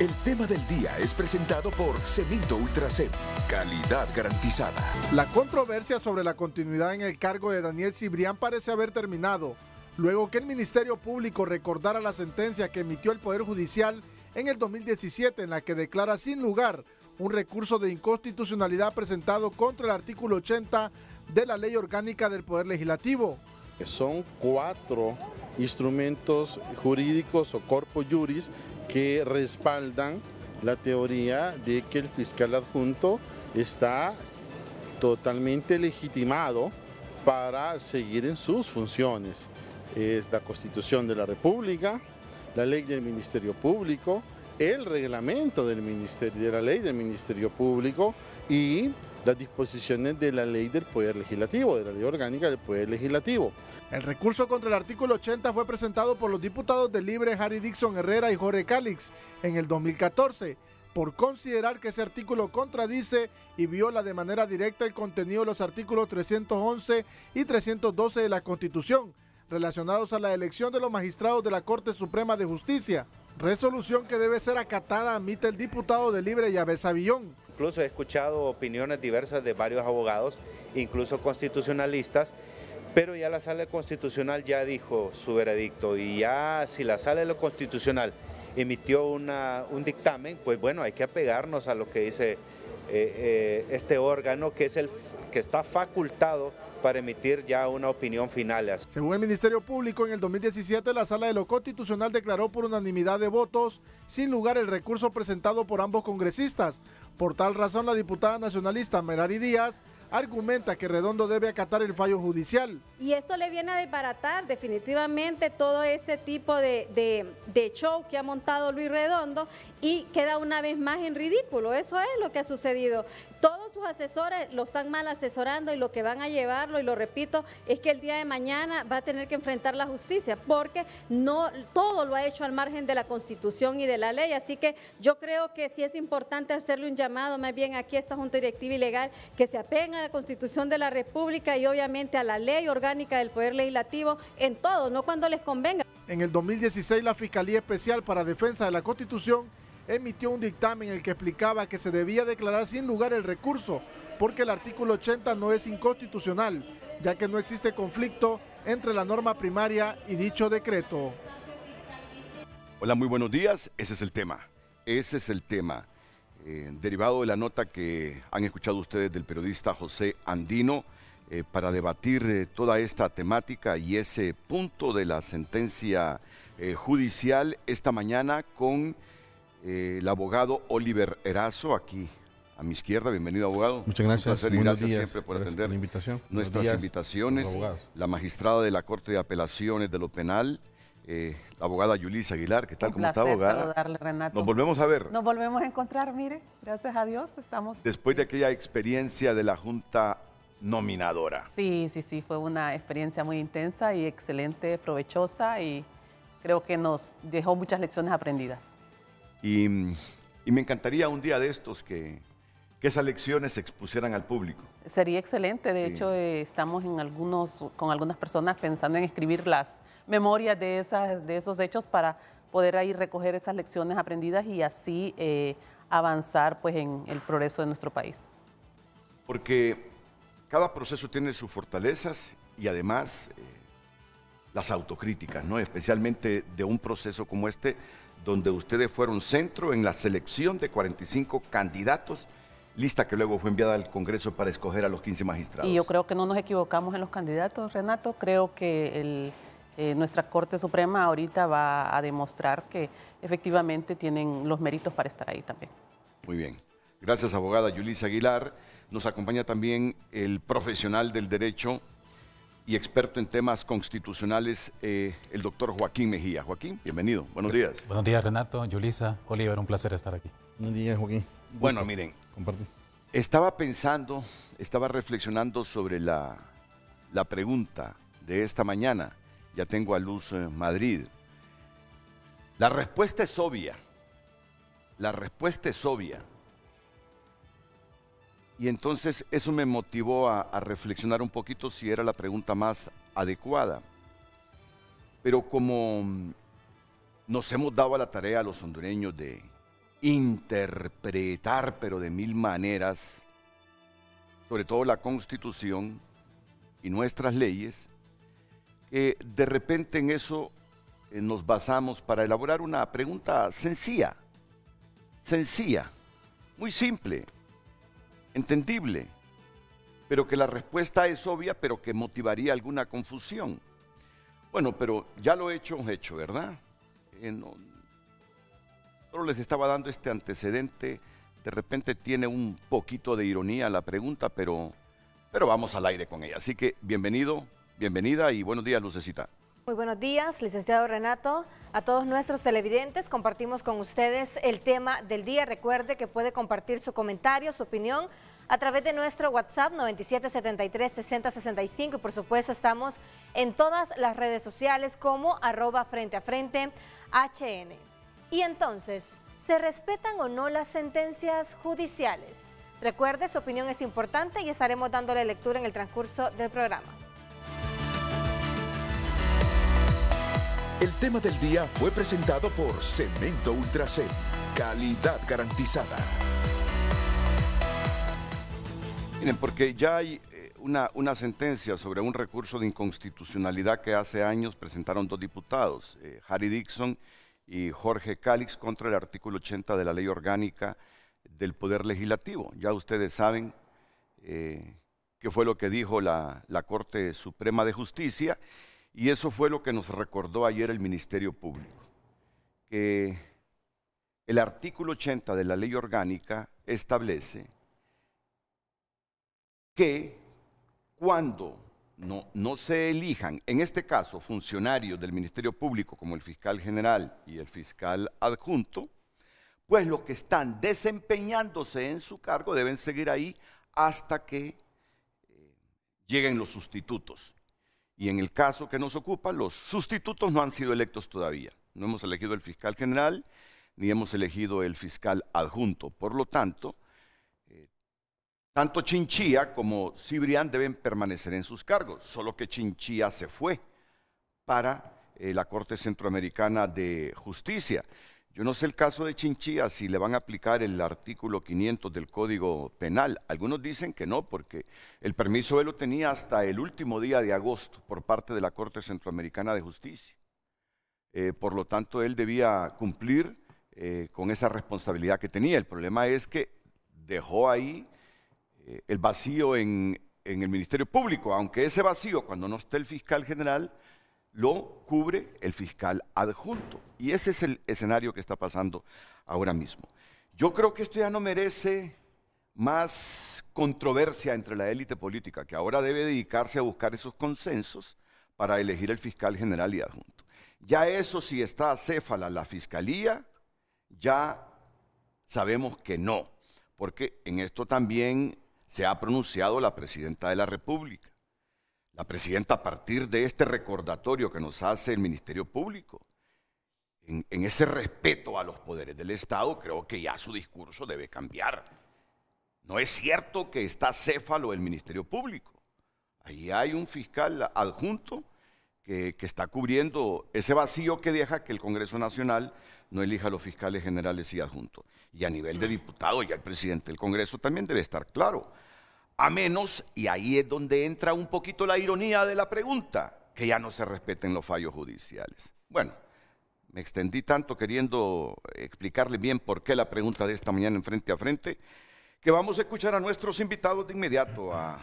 El tema del día es presentado por Cemento Ultracem, calidad garantizada. La controversia sobre la continuidad en el cargo de Daniel Cibrián parece haber terminado, luego que el Ministerio Público recordara la sentencia que emitió el Poder Judicial en el 2017 en la que declara sin lugar un recurso de inconstitucionalidad presentado contra el artículo 80 de la Ley Orgánica del Poder Legislativo. Son cuatro instrumentos jurídicos o corpus juris que respaldan la teoría de que el fiscal adjunto está totalmente legitimado para seguir en sus funciones. Es la Constitución de la República, la ley del Ministerio Público, el reglamento del ministerio, de la ley del Ministerio Público y las disposiciones de la ley del Poder Legislativo, de la ley orgánica del Poder Legislativo. El recurso contra el artículo 80 fue presentado por los diputados de Libre Harry Dixon Herrera y Jorge Calix en el 2014 por considerar que ese artículo contradice y viola de manera directa el contenido de los artículos 311 y 312 de la Constitución relacionados a la elección de los magistrados de la Corte Suprema de Justicia resolución que debe ser acatada, admite el diputado de Libre y Avillón. Incluso he escuchado opiniones diversas de varios abogados, incluso constitucionalistas, pero ya la sala constitucional ya dijo su veredicto y ya si la sala de lo constitucional emitió un dictamen, pues bueno, hay que apegarnos a lo que dice eh, eh, este órgano que, es el, que está facultado para emitir ya una opinión final. Según el Ministerio Público, en el 2017 la Sala de lo Constitucional declaró por unanimidad de votos sin lugar el recurso presentado por ambos congresistas. Por tal razón, la diputada nacionalista Merari Díaz argumenta que Redondo debe acatar el fallo judicial. Y esto le viene a desbaratar definitivamente todo este tipo de, de, show que ha montado Luis Redondo y queda una vez más en ridículo. Eso es lo que ha sucedido todos sus asesores lo están mal asesorando y lo que van a llevarlo, y lo repito, es que el día de mañana va a tener que enfrentar la justicia, porque no todo lo ha hecho al margen de la constitución y de la ley. Así que yo creo que sí es importante hacerle un llamado, más bien aquí a esta Junta Directiva Ilegal, que se apeguen a la constitución de la República y obviamente a la ley orgánica del Poder Legislativo en todo, no cuando les convenga. En el 2016 la Fiscalía Especial para Defensa de la Constitución emitió un dictamen en el que explicaba que se debía declarar sin lugar el recurso, porque el artículo 80 no es inconstitucional, ya que no existe conflicto entre la norma primaria y dicho decreto. Hola, muy buenos días. Ese es el tema. Ese es el tema. Eh, derivado de la nota que han escuchado ustedes del periodista José Andino eh, para debatir eh, toda esta temática y ese punto de la sentencia judicial esta mañana con eh, el abogado Oliver Erazo, aquí a mi izquierda. Bienvenido, abogado. Muchas gracias. Un gracias siempre por atender la invitación. nuestras invitaciones. La magistrada de la Corte de Apelaciones de lo Penal. Eh, la abogada Yulisa Aguilar, ¿qué tal? ¿Cómo está, abogada? Renato. Nos volvemos a ver. Nos volvemos a encontrar, mire, gracias a Dios estamos. Después de aquella experiencia de la Junta nominadora. Sí, sí, sí, fue una experiencia muy intensa y excelente, provechosa y creo que nos dejó muchas lecciones aprendidas. Y, me encantaría un día de estos que, esas lecciones se expusieran al público. Sería excelente, de hecho eh, estamos en algunos, con algunas personas pensando en escribir las memorias de, esas, de esos hechos para poder ahí recoger esas lecciones aprendidas y así eh, avanzar pues, en el progreso de nuestro país. Porque cada proceso tiene sus fortalezas y además eh, las autocríticas, especialmente de un proceso como este, donde ustedes fueron centro en la selección de 45 candidatos, lista que luego fue enviada al Congreso para escoger a los 15 magistrados. Y yo creo que no nos equivocamos en los candidatos, Renato. Creo que eh, nuestra Corte Suprema ahorita va a demostrar que efectivamente tienen los méritos para estar ahí también. Muy bien. Gracias, abogada Yulisa Aguilar. Nos acompaña también el profesional del derecho, y experto en temas constitucionales, eh, el doctor Joaquín Mejía. Joaquín, bienvenido, buenos días. Buenos días, Renato, Yulisa, Oliver, un placer estar aquí. Buenos días, Joaquín. Bueno, miren, estaba pensando, estaba reflexionando sobre la, la pregunta de esta mañana. Ya tengo a Luz en eh, Madrid. La respuesta es obvia. La respuesta es obvia. Y entonces eso me motivó a, reflexionar un poquito si era la pregunta más adecuada. Pero como mm, nos hemos dado la tarea a los hondureños de interpretar, pero de mil maneras, sobre todo la constitución y nuestras leyes, de repente en eso eh, nos basamos para elaborar una pregunta sencilla, sencilla, muy simple, entendible, pero que la respuesta es obvia, pero que motivaría alguna confusión. Bueno, pero ya lo he hecho, hecho, ¿verdad? Eh, solo les estaba dando este antecedente. De repente tiene un poquito de ironía la pregunta, pero, pero vamos al aire con ella. Así que bienvenido, bienvenida y buenos días, Lucecita. Muy buenos días, licenciado Renato. A todos nuestros televidentes compartimos con ustedes el tema del día. Recuerde que puede compartir su comentario, su opinión a través de nuestro WhatsApp 9773 y por supuesto estamos en todas las redes sociales como arroba frente a frente HN. Y entonces, ¿se respetan o no las sentencias judiciales? Recuerde, su opinión es importante y estaremos dándole lectura en el transcurso del programa. El tema del día fue presentado por Cemento Ultracel, calidad garantizada. Miren, porque ya hay eh, una, sentencia sobre un recurso de inconstitucionalidad que hace años presentaron dos diputados, eh, Harry Dixon y Jorge Calix, contra el artículo 80 de la ley orgánica del Poder Legislativo. Ya ustedes saben eh, qué fue lo que dijo la Corte Suprema de Justicia y eso fue lo que nos recordó ayer el Ministerio Público, que el artículo 80 de la ley orgánica establece que cuando no, se elijan, en este caso, funcionarios del Ministerio Público como el fiscal general y el fiscal adjunto, pues los que están desempeñándose en su cargo deben seguir ahí hasta que eh, lleguen los sustitutos y en el caso que nos ocupa, los sustitutos no han sido electos todavía. No hemos elegido el fiscal general ni hemos elegido el fiscal adjunto. Por lo tanto, eh, tanto Chinchía como Cibrián deben permanecer en sus cargos, solo que Chinchilla se fue para eh, la Corte Centroamericana de Justicia. Yo no sé el caso de Chinchilla, si le van a aplicar el artículo 500 del Código Penal. Algunos dicen que no, porque el permiso él lo tenía hasta el último día de agosto por parte de la Corte Centroamericana de Justicia. Eh, por lo tanto, él debía cumplir eh, con esa responsabilidad que tenía. El problema es que dejó ahí eh, el vacío en, en el Ministerio Público, aunque ese vacío, cuando no esté el fiscal general, lo cubre el fiscal adjunto. Y ese es el escenario que está pasando ahora mismo. Yo creo que esto ya no merece más controversia entre la élite política, que ahora debe dedicarse a buscar esos consensos para elegir el fiscal general y adjunto. Ya eso si está acéfala la fiscalía, ya sabemos que no, porque en esto también se ha pronunciado la presidenta de la República. La presidenta, a partir de este recordatorio que nos hace el Ministerio Público, en, ese respeto a los poderes del Estado, creo que ya su discurso debe cambiar. No es cierto que está céfalo el Ministerio Público. Ahí hay un fiscal adjunto que, está cubriendo ese vacío que deja que el Congreso Nacional no elija a los fiscales generales y adjuntos. Y a nivel de mm. diputado, y al presidente del Congreso también debe estar claro a menos, y ahí es donde entra un poquito la ironía de la pregunta, que ya no se respeten los fallos judiciales. Bueno, me extendí tanto queriendo explicarle bien por qué la pregunta de esta mañana en frente a frente, que vamos a escuchar a nuestros invitados de inmediato, a,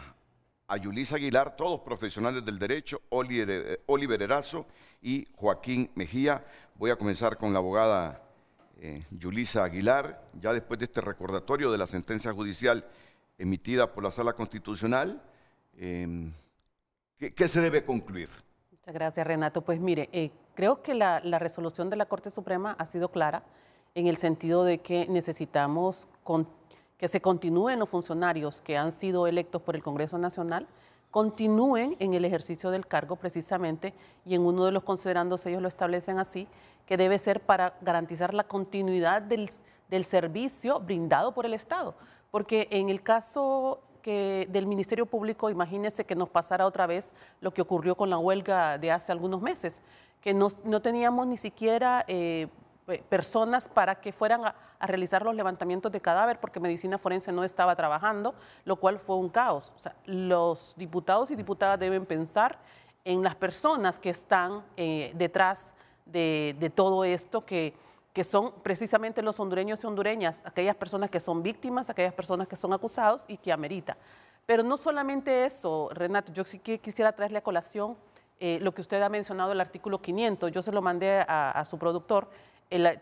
Yulisa Aguilar, todos profesionales del derecho, Oliver, Eraso y Joaquín Mejía. Voy a comenzar con la abogada eh, Yulisa Aguilar, ya después de este recordatorio de la sentencia judicial emitida por la Sala Constitucional. Em, ¿qué, se debe concluir? Muchas gracias, Renato. Pues mire, eh, creo que la, resolución de la Corte Suprema ha sido clara en el sentido de que necesitamos que se continúen los funcionarios que han sido electos por el Congreso Nacional, continúen en el ejercicio del cargo precisamente, y en uno de los considerandos ellos lo establecen así, que debe ser para garantizar la continuidad del servicio brindado por el Estado. Porque en el caso del Ministerio Público, imagínense que nos pasara otra vez lo que ocurrió con la huelga de hace algunos meses, que no, teníamos ni siquiera eh, personas para que fueran a, realizar los levantamientos de cadáver porque medicina forense no estaba trabajando, lo cual fue un caos. los diputados y diputadas deben pensar en las personas que están eh, detrás de, de todo esto que que son precisamente los hondureños y hondureñas, aquellas personas que son víctimas, aquellas personas que son acusados y que amerita. Pero no solamente eso, Renato, yo sí que quisiera traerle a colación eh, lo que usted ha mencionado, el artículo 500, yo se lo mandé a, su productor,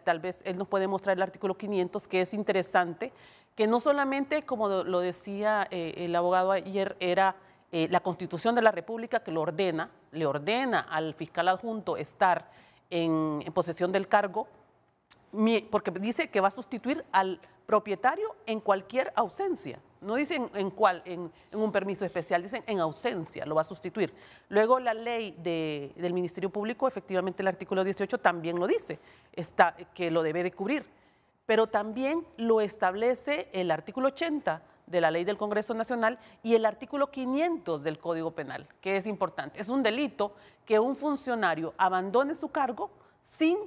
tal vez él nos puede mostrar el artículo 500, que es interesante, que no solamente, como lo decía eh, el abogado ayer, era eh, la constitución de la República que lo ordena, le ordena al fiscal adjunto estar en posesión del cargo, porque dice que va a sustituir al propietario en cualquier ausencia. No dicen en un permiso especial, dicen en ausencia, lo va a sustituir. Luego la ley del Ministerio Público, efectivamente el artículo 18 también lo dice, está, que lo debe de cubrir, pero también lo establece el artículo 80 de la ley del Congreso Nacional y el artículo 500 del Código Penal, que es importante. Es un delito que un funcionario abandone su cargo sin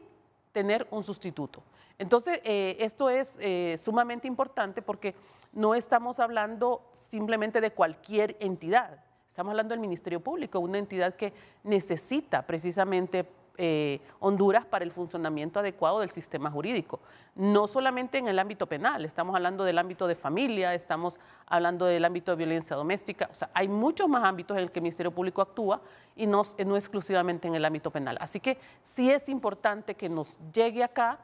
tener un sustituto. Entonces, eh, esto es eh, sumamente importante porque no estamos hablando simplemente de cualquier entidad, estamos hablando del Ministerio Público, una entidad que necesita precisamente eh, Honduras para el funcionamiento adecuado del sistema jurídico. No solamente en el ámbito penal, estamos hablando del ámbito de familia, estamos hablando del ámbito de violencia doméstica, o sea, hay muchos más ámbitos en el que el Ministerio Público actúa y no, eh, no exclusivamente en el ámbito penal. Así que sí es importante que nos llegue acá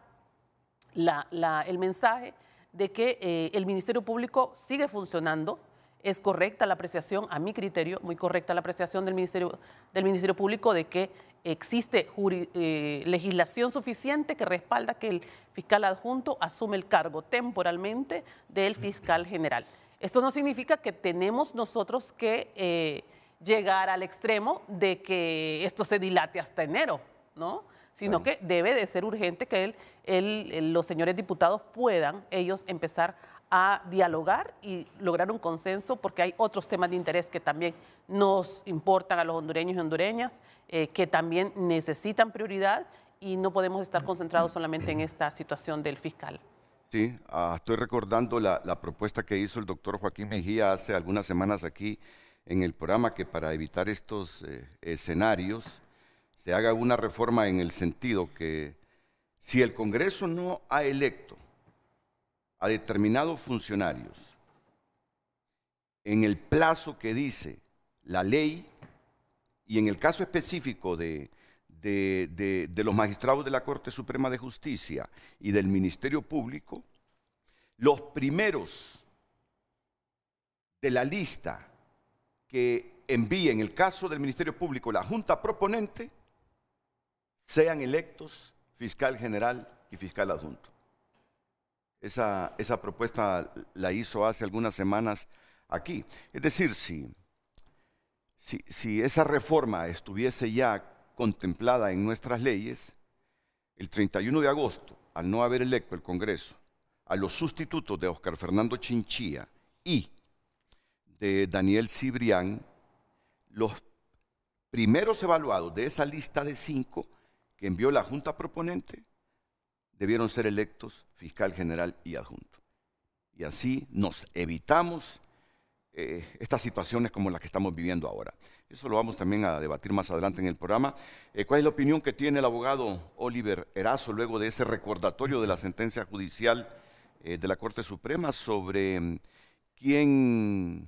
el mensaje de que eh, el Ministerio Público sigue funcionando, es correcta la apreciación, a mi criterio, muy correcta la apreciación del Ministerio, del Ministerio Público de que existe eh, legislación suficiente que respalda que el fiscal adjunto asume el cargo temporalmente del fiscal general. Esto no significa que tenemos nosotros que eh, llegar al extremo de que esto se dilate hasta enero, ¿no? Sino que debe de ser urgente que eh, los señores diputados puedan ellos empezar a dialogar y lograr un consenso porque hay otros temas de interés que también nos importan a los hondureños y hondureñas eh, que también necesitan prioridad y no podemos estar concentrados solamente en esta situación del fiscal. Sí, ah, estoy recordando la, propuesta que hizo el doctor Joaquín Mejía hace algunas semanas aquí en el programa, que para evitar estos eh, escenarios se haga una reforma en el sentido que si el Congreso no ha electo a determinados funcionarios en el plazo que dice la ley, y en el caso específico de, los magistrados de la Corte Suprema de Justicia y del Ministerio Público, los primeros de la lista que envíe, en el caso del Ministerio Público, la Junta proponente, sean electos fiscal general y fiscal adjunto. Esa, propuesta la hizo hace algunas semanas aquí. Es decir, si si, esa reforma estuviese ya contemplada en nuestras leyes, el 31 de agosto, al no haber electo el Congreso a los sustitutos de Oscar Fernando Chinchilla y de Daniel Cibrián, los primeros evaluados de esa lista de cinco que envió la Junta Proponente debieron ser electos fiscal general y adjunto. Y así nos evitamos eh, estas situaciones como las que estamos viviendo ahora. Eso lo vamos también a debatir más adelante en el programa. Eh, ¿Cuál es la opinión que tiene el abogado Oliver Erazo luego de ese recordatorio de la sentencia judicial eh, de la Corte Suprema sobre mm, quién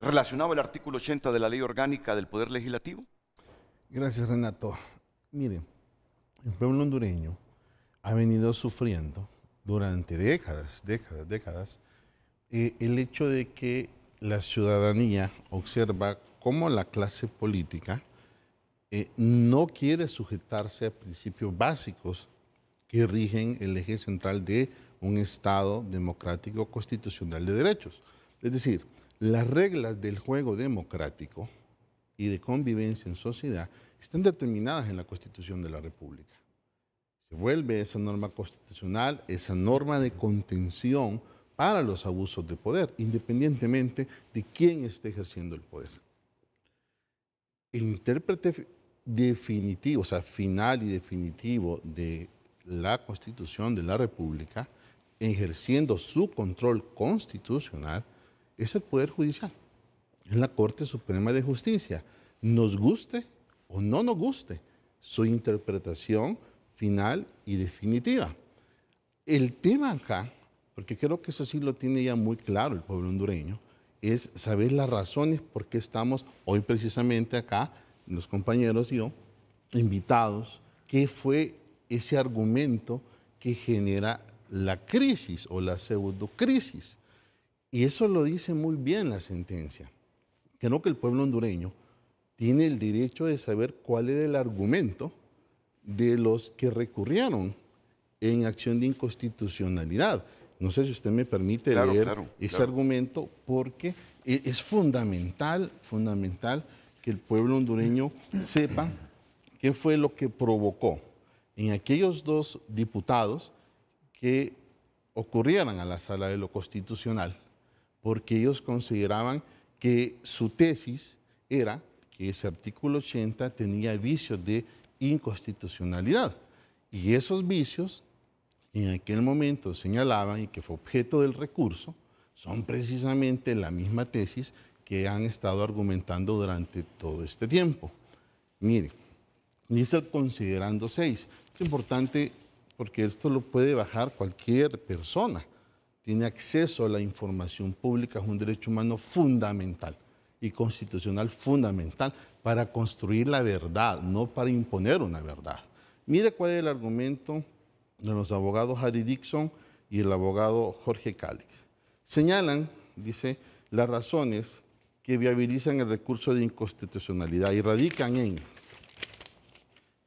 relacionaba el artículo 80 de la Ley Orgánica del Poder Legislativo? Gracias, Renato. Mire, el pueblo hondureño ha venido sufriendo durante décadas, décadas, décadas, eh, el hecho de que la ciudadanía observa cómo la clase política eh, no quiere sujetarse a principios básicos que rigen el eje central de un Estado democrático constitucional de derechos. Es decir, las reglas del juego democrático y de convivencia en sociedad están determinadas en la Constitución de la República. Se vuelve esa norma constitucional, esa norma de contención para los abusos de poder, independientemente de quién esté ejerciendo el poder. El intérprete definitivo, o sea, final y definitivo de la Constitución de la República, ejerciendo su control constitucional, es el Poder Judicial, es la Corte Suprema de Justicia. Nos guste o no nos guste su interpretación final y definitiva. El tema acá porque creo que eso sí lo tiene ya muy claro el pueblo hondureño, es saber las razones por qué estamos hoy precisamente acá, los compañeros y yo, invitados, qué fue ese argumento que genera la crisis o la crisis. Y eso lo dice muy bien la sentencia. Creo que el pueblo hondureño tiene el derecho de saber cuál era el argumento de los que recurrieron en acción de inconstitucionalidad. No sé si usted me permite leer ese argumento porque e-, es fundamental, fundamental que el pueblo hondureño sepa qué fue lo que provocó en aquellos dos diputados que ocurrieran a la sala de lo constitucional, porque ellos consideraban que su tesis era que ese artículo 80 tenía vicios de inconstitucionalidad. Y esos vicios en aquel momento señalaban y que fue objeto del recurso, son precisamente la misma tesis que han estado argumentando durante todo este tiempo. Mire, dice considerando seis, Es importante porque esto lo puede bajar cualquier persona. Tiene acceso a la información pública, es un derecho humano fundamental y constitucional fundamental para construir la verdad, no para imponer una verdad. Mire cuál es el argumento de los abogados Harry Dixon y el abogado Jorge Calix. Señalan, dice, las razones que viabilizan el recurso de inconstitucionalidad y radican en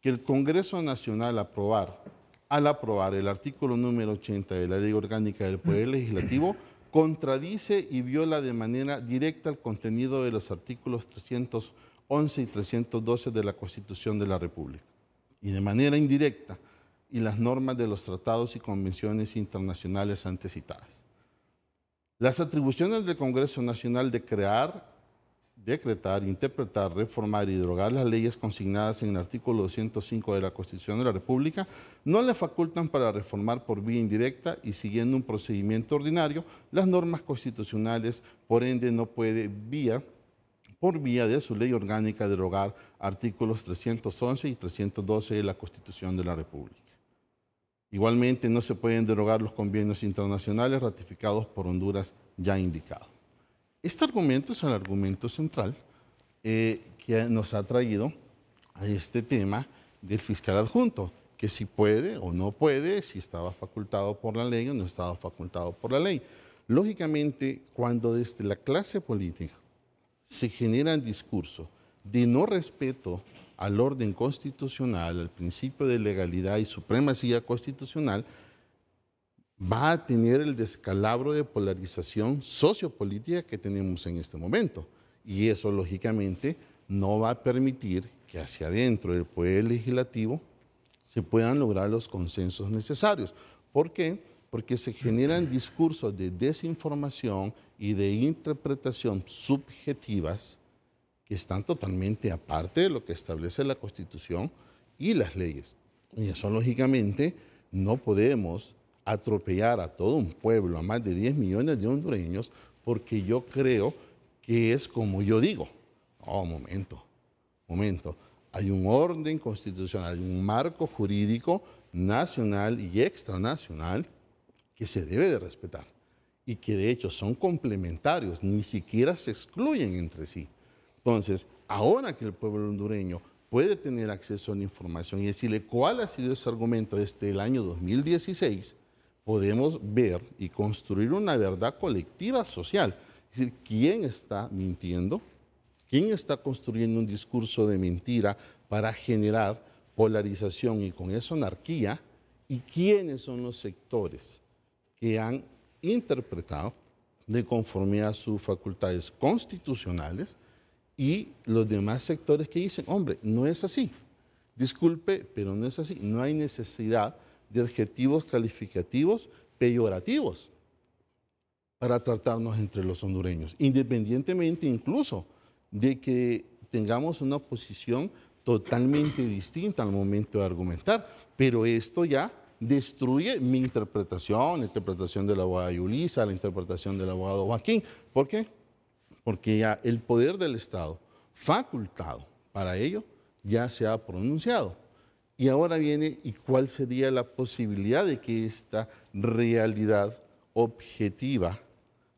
que el Congreso Nacional aprobar, al aprobar el artículo número 80 de la Ley Orgánica del Poder Legislativo, contradice y viola de manera directa el contenido de los artículos 311 y 312 de la Constitución de la República. Y de manera indirecta, y las normas de los tratados y convenciones internacionales antes citadas. Las atribuciones del Congreso Nacional de crear, decretar, interpretar, reformar y derogar las leyes consignadas en el artículo 205 de la Constitución de la República no le facultan para reformar por vía indirecta y siguiendo un procedimiento ordinario las normas constitucionales, por ende no puede vía por vía de su ley orgánica derogar artículos 311 y 312 de la Constitución de la República. Igualmente, no se pueden derogar los convenios internacionales ratificados por Honduras ya indicado. Este argumento es el argumento central eh, que nos ha traído a este tema del fiscal adjunto, que si puede o no puede, si estaba facultado por la ley o no estaba facultado por la ley. Lógicamente, cuando desde la clase política se generan discursos de no respeto al orden constitucional, al principio de legalidad y supremacía constitucional, va a tener el descalabro de polarización sociopolítica que tenemos en este momento. Y eso, lógicamente, no va a permitir que hacia adentro del poder legislativo se puedan lograr los consensos necesarios. ¿Por qué? Porque se generan discursos de desinformación y de interpretación subjetivas que están totalmente aparte de lo que establece la Constitución y las leyes. Y eso, lógicamente, no podemos atropellar a todo un pueblo, a más de 10 millones de hondureños, porque yo creo que es como yo digo. Oh, momento, momento. Hay un orden constitucional, un marco jurídico nacional y extranacional que se debe de respetar y que de hecho son complementarios, ni siquiera se excluyen entre sí. Entonces, ahora que el pueblo hondureño puede tener acceso a la información y decirle cuál ha sido ese argumento desde el año 2016, podemos ver y construir una verdad colectiva social. Es decir, quién está mintiendo, quién está construyendo un discurso de mentira para generar polarización y con eso anarquía, y quiénes son los sectores que han interpretado de conformidad a sus facultades constitucionales y los demás sectores que dicen, hombre, no es así. Disculpe, pero no es así. No hay necesidad de adjetivos calificativos peyorativos para tratarnos entre los hondureños, independientemente incluso de que tengamos una posición totalmente distinta al momento de argumentar. Pero esto ya destruye mi interpretación, la interpretación del abogado Yulisa, la interpretación del abogado Joaquín. ¿Por qué? porque ya el poder del Estado, facultado para ello, ya se ha pronunciado. Y ahora viene, ¿y cuál sería la posibilidad de que esta realidad objetiva,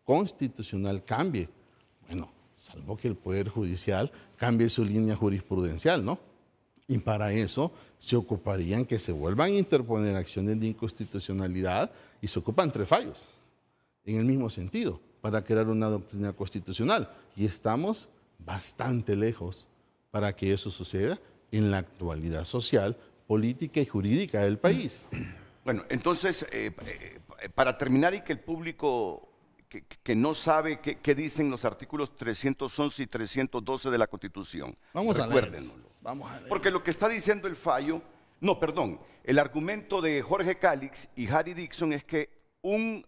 constitucional, cambie? Bueno, salvo que el Poder Judicial cambie su línea jurisprudencial, ¿no? Y para eso se ocuparían que se vuelvan a interponer acciones de inconstitucionalidad y se ocupan tres fallos en el mismo sentido para crear una doctrina constitucional. Y estamos bastante lejos para que eso suceda en la actualidad social, política y jurídica del país. Bueno, entonces, eh, eh, para terminar y que el público que, no sabe qué, dicen los artículos 311 y 312 de la Constitución, Vamos Vamos a Porque lo que está diciendo el fallo, no, perdón, el argumento de Jorge Calix y Harry Dixon es que un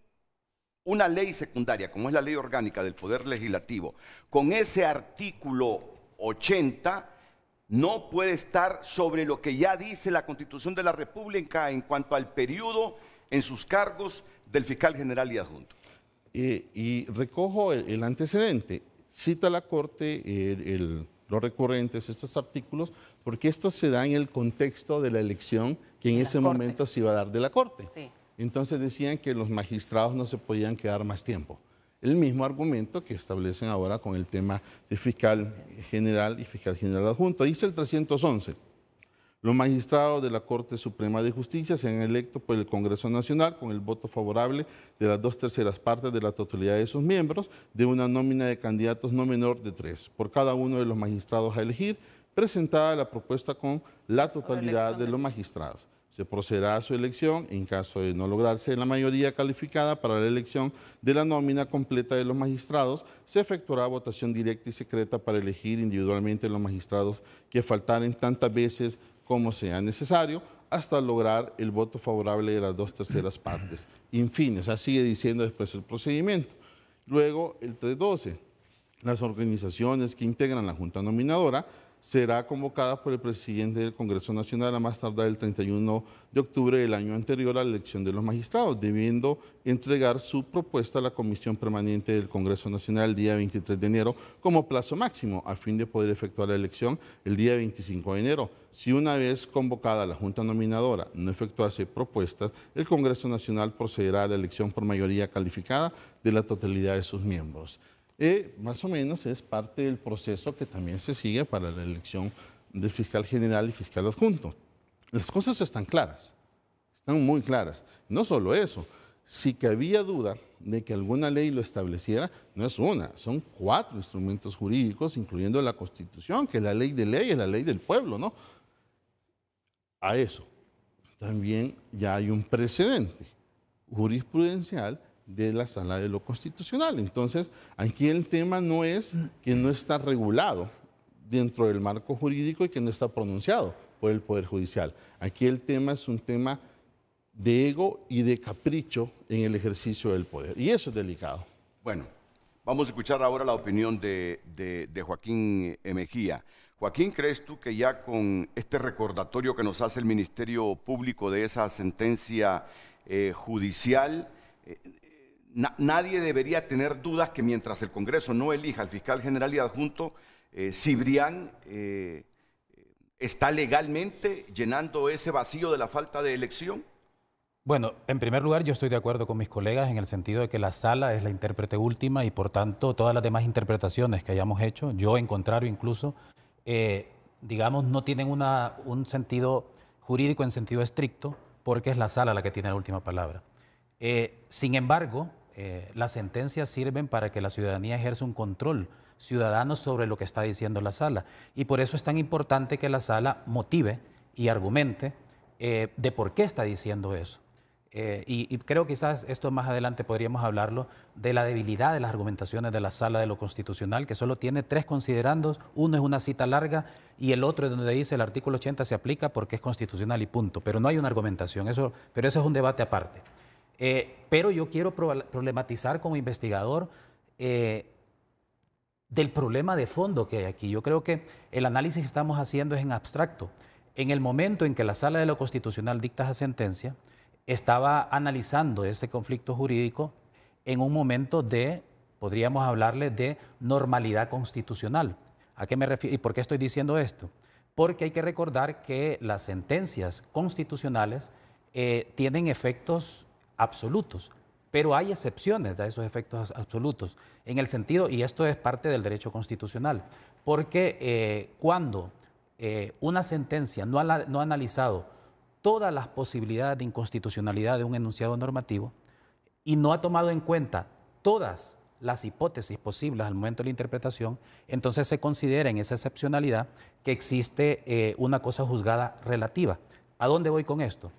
una ley secundaria, como es la ley orgánica del Poder Legislativo, con ese artículo 80 no puede estar sobre lo que ya dice la Constitución de la República en cuanto al periodo en sus cargos del fiscal general y adjunto. Eh, y recojo el, antecedente. Cita la Corte los recurrentes estos artículos porque esto se da en el contexto de la elección que en ese momento se iba a dar de la Corte. Sí. Entonces decían que los magistrados no se podían quedar más tiempo. El mismo argumento que establecen ahora con el tema de fiscal general y fiscal general adjunto. Dice el 311. Los magistrados de la Corte Suprema de Justicia se han electo por el Congreso Nacional con el voto favorable de las dos terceras partes de la totalidad de sus miembros, de una nómina de candidatos no menor de tres, por cada uno de los magistrados a elegir, presentada la propuesta con la totalidad de los magistrados. Se procederá a su elección en caso de no lograrse la mayoría calificada para la elección de la nómina completa de los magistrados. Se efectuará votación directa y secreta para elegir individualmente los magistrados que faltaren tantas veces como sea necesario hasta lograr el voto favorable de las dos terceras partes. En fin, sigue diciendo después el procedimiento. Luego, el 312, las organizaciones que integran la Junta Nominadora será convocada por el presidente del Congreso Nacional a más tardar el 31 de octubre del año anterior a la elección de los magistrados, debiendo entregar su propuesta a la Comisión Permanente del Congreso Nacional el día 23 de enero como plazo máximo, a fin de poder efectuar la elección el día 25 de enero. Si una vez convocada la Junta Nominadora no efectuase propuestas, el Congreso Nacional procederá a la elección por mayoría calificada de la totalidad de sus miembros. Eh, más o menos es parte del proceso que también se sigue para la elección del fiscal general y fiscal adjunto. Las cosas están claras, están muy claras. No solo eso, si que había duda de que alguna ley lo estableciera, no es una, son cuatro instrumentos jurídicos, incluyendo la Constitución, que es la ley de ley, es la ley del pueblo, ¿no? A eso también ya hay un precedente jurisprudencial de la sala de lo constitucional. Entonces, aquí el tema no es que no está regulado dentro del marco jurídico y que no está pronunciado por el Poder Judicial. Aquí el tema es un tema de ego y de capricho en el ejercicio del poder. Y eso es delicado. Bueno, vamos a escuchar ahora la opinión de, Joaquín eh, Mejía. Joaquín, ¿crees tú que ya con este recordatorio que nos hace el Ministerio Público de esa sentencia eh, judicial, eh, nadie debería tener dudas que mientras el Congreso no elija al fiscal general y adjunto, eh, Cibrián eh, eh, está legalmente llenando ese vacío de la falta de elección. Bueno, en primer lugar, yo estoy de acuerdo con mis colegas en el sentido de que la sala es la intérprete última y por tanto todas las demás interpretaciones que hayamos hecho, yo en contrario incluso, eh, digamos, no tienen un sentido jurídico en sentido estricto porque es la sala la que tiene la última palabra. sin embargo, eh, las sentencias sirven para que la ciudadanía ejerza un control ciudadano sobre lo que está diciendo la sala. Y por eso es tan importante que la sala motive y argumente eh, de por qué está diciendo eso. Eh, y, y, creo quizás esto más adelante podríamos hablarlo de la debilidad de las argumentaciones de la sala de lo constitucional, que solo tiene tres considerandos, uno es una cita larga y el otro es donde dice el artículo 80 se aplica porque es constitucional y punto, pero no hay una argumentación, pero eso es un debate aparte. Eh, pero yo quiero problematizar como investigador eh, del problema de fondo que hay aquí. Yo creo que el análisis que estamos haciendo es en abstracto. En el momento en que la Sala de lo Constitucional dicta esa sentencia, estaba analizando ese conflicto jurídico en un momento de, podríamos hablarle de normalidad constitucional. ¿A qué me refiero? ¿Y por qué estoy diciendo esto? Porque hay que recordar que las sentencias constitucionales eh, tienen efectos absolutos, pero hay excepciones a esos efectos absolutos, en el sentido, y esto es parte del derecho constitucional, porque eh, cuando eh, una sentencia no ha, analizado todas las posibilidades de inconstitucionalidad de un enunciado normativo y no ha tomado en cuenta todas las hipótesis posibles al momento de la interpretación, entonces se considera en esa excepcionalidad que existe eh, una cosa juzgada relativa. ¿A dónde voy con esto?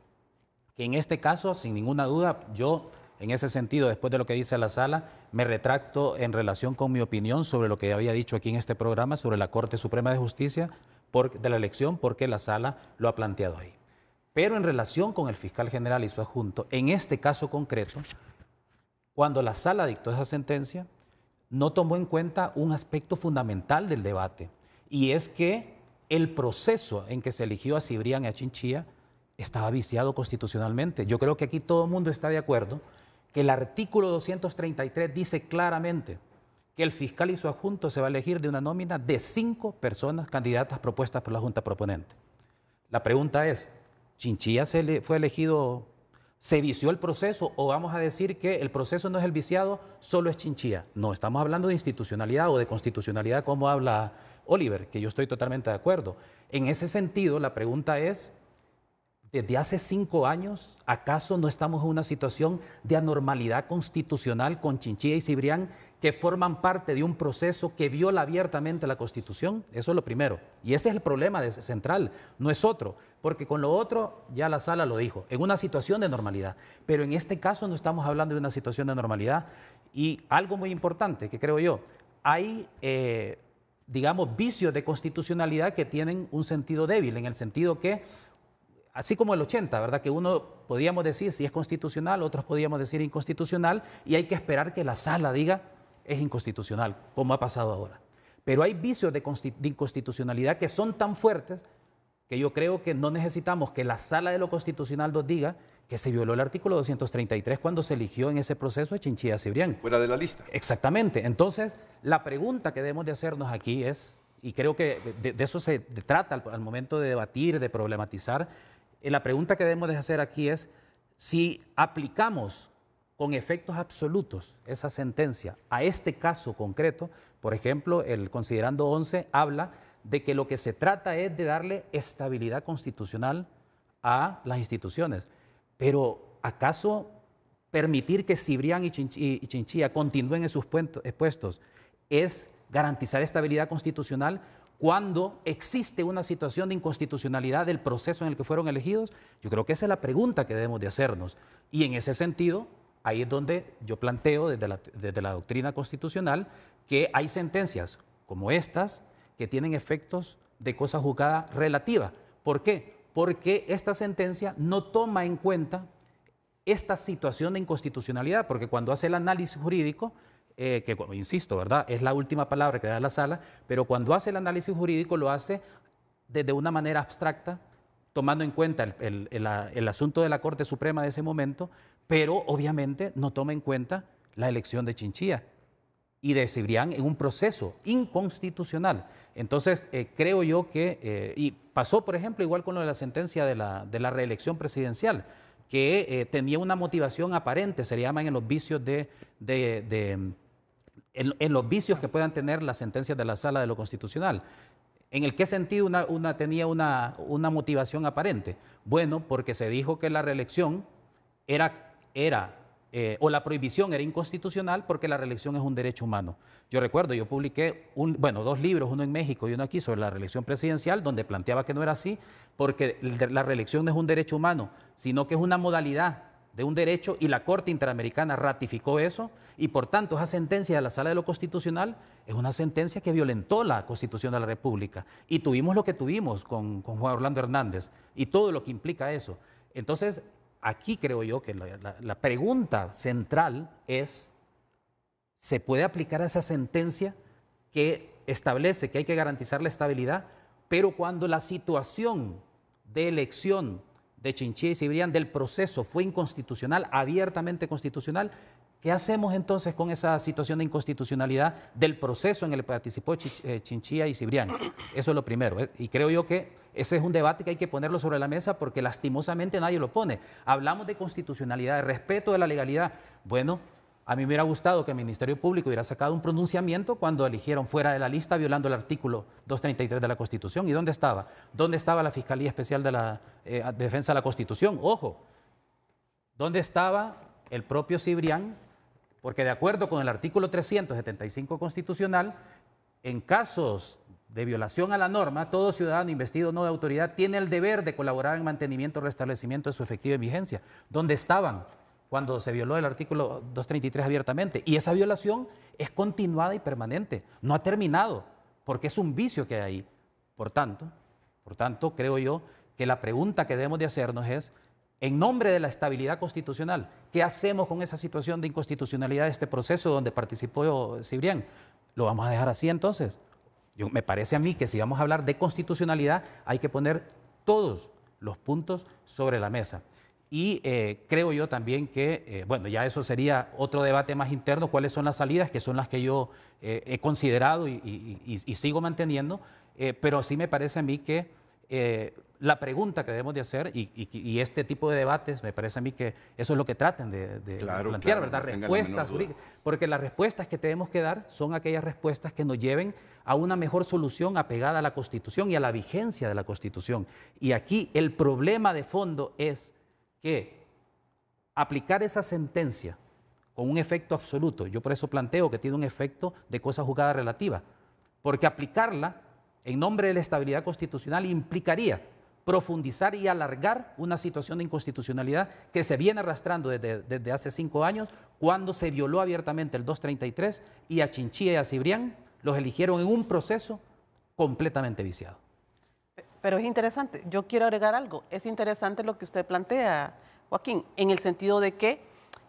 En este caso, sin ninguna duda, yo, en ese sentido, después de lo que dice la sala, me retracto en relación con mi opinión sobre lo que había dicho aquí en este programa sobre la Corte Suprema de Justicia de la elección, porque la sala lo ha planteado ahí. Pero en relación con el fiscal general y su adjunto, en este caso concreto, cuando la sala dictó esa sentencia, no tomó en cuenta un aspecto fundamental del debate, y es que el proceso en que se eligió a Cibrián y a Chinchilla estaba viciado constitucionalmente. Yo creo que aquí todo el mundo está de acuerdo que el artículo 233 dice claramente que el fiscal y su adjunto se va a elegir de una nómina de cinco personas candidatas propuestas por la Junta Proponente. La pregunta es, ¿Chinchilla se fue elegido, se vició el proceso o vamos a decir que el proceso no es el viciado, solo es Chinchilla? No, estamos hablando de institucionalidad o de constitucionalidad como habla Oliver, que yo estoy totalmente de acuerdo. En ese sentido, la pregunta es, desde hace cinco años, ¿acaso no estamos en una situación de anormalidad constitucional con Chinchilla y Cibrián que forman parte de un proceso que viola abiertamente la Constitución? Eso es lo primero. Y ese es el problema central, no es otro, porque con lo otro ya la sala lo dijo, en una situación de normalidad. Pero en este caso no estamos hablando de una situación de normalidad. Y algo muy importante que creo yo, hay... Eh, digamos, vicios de constitucionalidad que tienen un sentido débil, en el sentido que así como el 80, ¿verdad? Que uno podíamos decir si es constitucional, otros podíamos decir inconstitucional, y hay que esperar que la sala diga es inconstitucional, como ha pasado ahora. Pero hay vicios de, inconstitucionalidad que son tan fuertes que yo creo que no necesitamos que la sala de lo constitucional nos diga que se violó el artículo 233 cuando se eligió en ese proceso a Chinchilla Cibrián. Fuera de la lista. Exactamente. Entonces, la pregunta que debemos de hacernos aquí es, y creo que de, eso se trata al momento de debatir, de problematizar, la pregunta que debemos de hacer aquí es si aplicamos con efectos absolutos esa sentencia a este caso concreto, por ejemplo, el considerando 11 habla de que lo que se trata es de darle estabilidad constitucional a las instituciones. Pero ¿acaso permitir que Cibrián y Chinchilla continúen en sus puestos es garantizar estabilidad constitucional? cuando existe una situación de inconstitucionalidad del proceso en el que fueron elegidos? Yo creo que esa es la pregunta que debemos de hacernos. Y en ese sentido, ahí es donde yo planteo desde la, doctrina constitucional que hay sentencias como estas que tienen efectos de cosa juzgada relativa. ¿Por qué? Porque esta sentencia no toma en cuenta esta situación de inconstitucionalidad, porque cuando hace el análisis jurídico eh, que, insisto, ¿verdad? Es la última palabra que da la sala, pero cuando hace el análisis jurídico lo hace desde una manera abstracta, tomando en cuenta el, asunto de la Corte Suprema de ese momento, pero obviamente no toma en cuenta la elección de Chinchilla y de Cibrián en un proceso inconstitucional. Entonces, eh, creo yo que, eh, y pasó, por ejemplo, igual con lo de la sentencia de la reelección presidencial que eh, tenía una motivación aparente, se le llaman en los vicios de, de, en, los vicios que puedan tener las sentencias de la sala de lo constitucional. ¿En el qué sentido una, tenía una, una, motivación aparente? Bueno, porque se dijo que la reelección era, era eh, o la prohibición era inconstitucional porque la reelección es un derecho humano. Yo recuerdo, yo publiqué bueno, dos libros, uno en México y uno aquí, sobre la reelección presidencial, donde planteaba que no era así, porque la reelección no es un derecho humano, sino que es una modalidad de un derecho y la Corte Interamericana ratificó eso y por tanto esa sentencia de la Sala de lo Constitucional es una sentencia que violentó la Constitución de la República y tuvimos lo que tuvimos con, con Juan Orlando Hernández y todo lo que implica eso. Entonces, aquí creo yo que la, pregunta central es, ¿se puede aplicar esa sentencia que establece que hay que garantizar la estabilidad, pero cuando la situación de elección de Chinchilla y Cibrián del proceso fue inconstitucional, abiertamente constitucional, ¿Qué hacemos entonces con esa situación de inconstitucionalidad del proceso en el que participó eh, Chinchilla y Cibrián? Eso es lo primero. Eh, y creo yo que ese es un debate que hay que ponerlo sobre la mesa porque lastimosamente nadie lo pone. Hablamos de constitucionalidad, de respeto de la legalidad. Bueno, a mí me hubiera gustado que el Ministerio Público hubiera sacado un pronunciamiento cuando eligieron fuera de la lista violando el artículo 233 de la Constitución. ¿Y dónde estaba? ¿Dónde estaba la Fiscalía Especial de la eh, Defensa de la Constitución? Ojo, ¿dónde estaba el propio Cibrián porque de acuerdo con el artículo 375 constitucional, en casos de violación a la norma, todo ciudadano investido no de autoridad tiene el deber de colaborar en mantenimiento o restablecimiento de su efectiva vigencia. donde estaban cuando se violó el artículo 233 abiertamente? Y esa violación es continuada y permanente, no ha terminado, porque es un vicio que hay ahí. Por tanto, por tanto, creo yo que la pregunta que debemos de hacernos es en nombre de la estabilidad constitucional. ¿Qué hacemos con esa situación de inconstitucionalidad de este proceso donde participó eh, Cibrián? ¿Lo vamos a dejar así entonces? Yo, me parece a mí que si vamos a hablar de constitucionalidad hay que poner todos los puntos sobre la mesa. Y eh, creo yo también que, eh, bueno, ya eso sería otro debate más interno, cuáles son las salidas, que son las que yo he considerado y sigo manteniendo, pero sí me parece a mí que eh, la pregunta que debemos de hacer y, este tipo de debates, me parece a mí que eso es lo que traten de, plantear, ¿verdad? respuestas, porque las respuestas que tenemos que dar son aquellas respuestas que nos lleven a una mejor solución apegada a la Constitución y a la vigencia de la Constitución. Y aquí el problema de fondo es que aplicar esa sentencia con un efecto absoluto, yo por eso planteo que tiene un efecto de cosa jugada relativa, porque aplicarla en nombre de la estabilidad constitucional implicaría profundizar y alargar una situación de inconstitucionalidad que se viene arrastrando desde, hace cinco años, cuando se violó abiertamente el 233 y a Chinchilla y a Cibrián los eligieron en un proceso completamente viciado. Pero es interesante, yo quiero agregar algo, es interesante lo que usted plantea, Joaquín, en el sentido de que,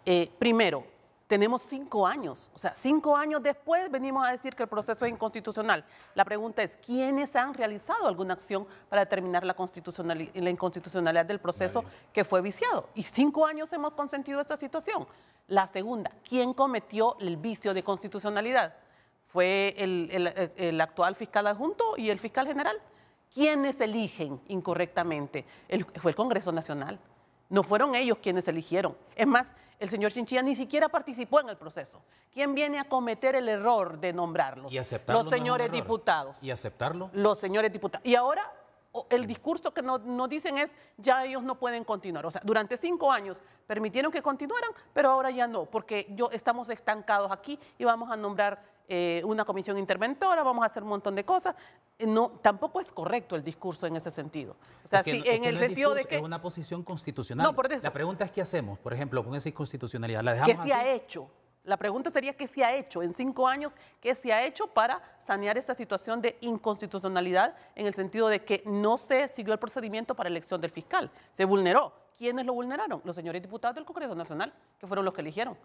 eh, primero, tenemos cinco años. O sea, cinco años después venimos a decir que el proceso es inconstitucional. La pregunta es, ¿quiénes han realizado alguna acción para determinar la, la inconstitucionalidad del proceso que fue viciado? Y cinco años hemos consentido esta situación. La segunda, ¿quién cometió el vicio de constitucionalidad? ¿Fue el, actual fiscal adjunto y el fiscal general? ¿Quiénes eligen incorrectamente? fue el Congreso Nacional. No fueron ellos quienes eligieron. Es más, el señor Chinchilla ni siquiera participó en el proceso. ¿Quién viene a cometer el error de nombrarlos? Y Los señores diputados. ¿Y aceptarlo? Los señores diputados. Y ahora el discurso que nos dicen es ya ellos no pueden continuar. O sea, durante cinco años permitieron que continuaran, pero ahora ya no, porque yo estamos estancados aquí y vamos a nombrar eh, una comisión interventora, vamos a hacer un montón de cosas. Eh, no, tampoco es correcto el discurso en ese sentido. O sea, sí, en el sentido de que... Es una posición constitucional. La pregunta es qué hacemos, por ejemplo, con esa inconstitucionalidad. ¿La dejamos ¿Qué se ha hecho? La pregunta sería qué se ha hecho en cinco años, qué se ha hecho para sanear esta situación de inconstitucionalidad en el sentido de que no se siguió el procedimiento para elección del fiscal, se vulneró. ¿Quiénes lo vulneraron? Los señores diputados del Congreso Nacional, que fueron los que eligieron.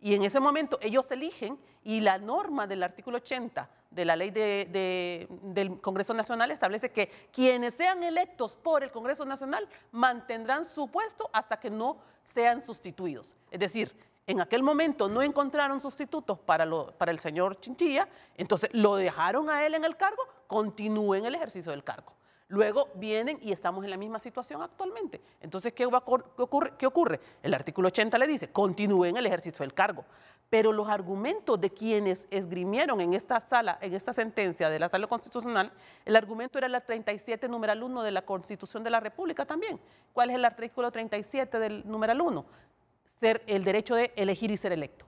Y en ese momento ellos eligen y la norma del artículo 80 de la ley del Congreso Nacional establece que quienes sean electos por el Congreso Nacional mantendrán su puesto hasta que no sean sustituidos. Es decir, en aquel momento no encontraron sustitutos para, para el señor Chinchilla, entonces lo dejaron a él en el cargo, continúen en el ejercicio del cargo. Luego vienen y estamos en la misma situación actualmente. Entonces, ¿qué, ocurre, El artículo 80 le dice, continúen el ejercicio del cargo. Pero los argumentos de quienes esgrimieron en esta sala, en esta sentencia de la sala constitucional, el argumento era el 37 numeral 1 de la Constitución de la República también. ¿Cuál es el artículo 37 del numeral 1? Ser el derecho de elegir y ser electo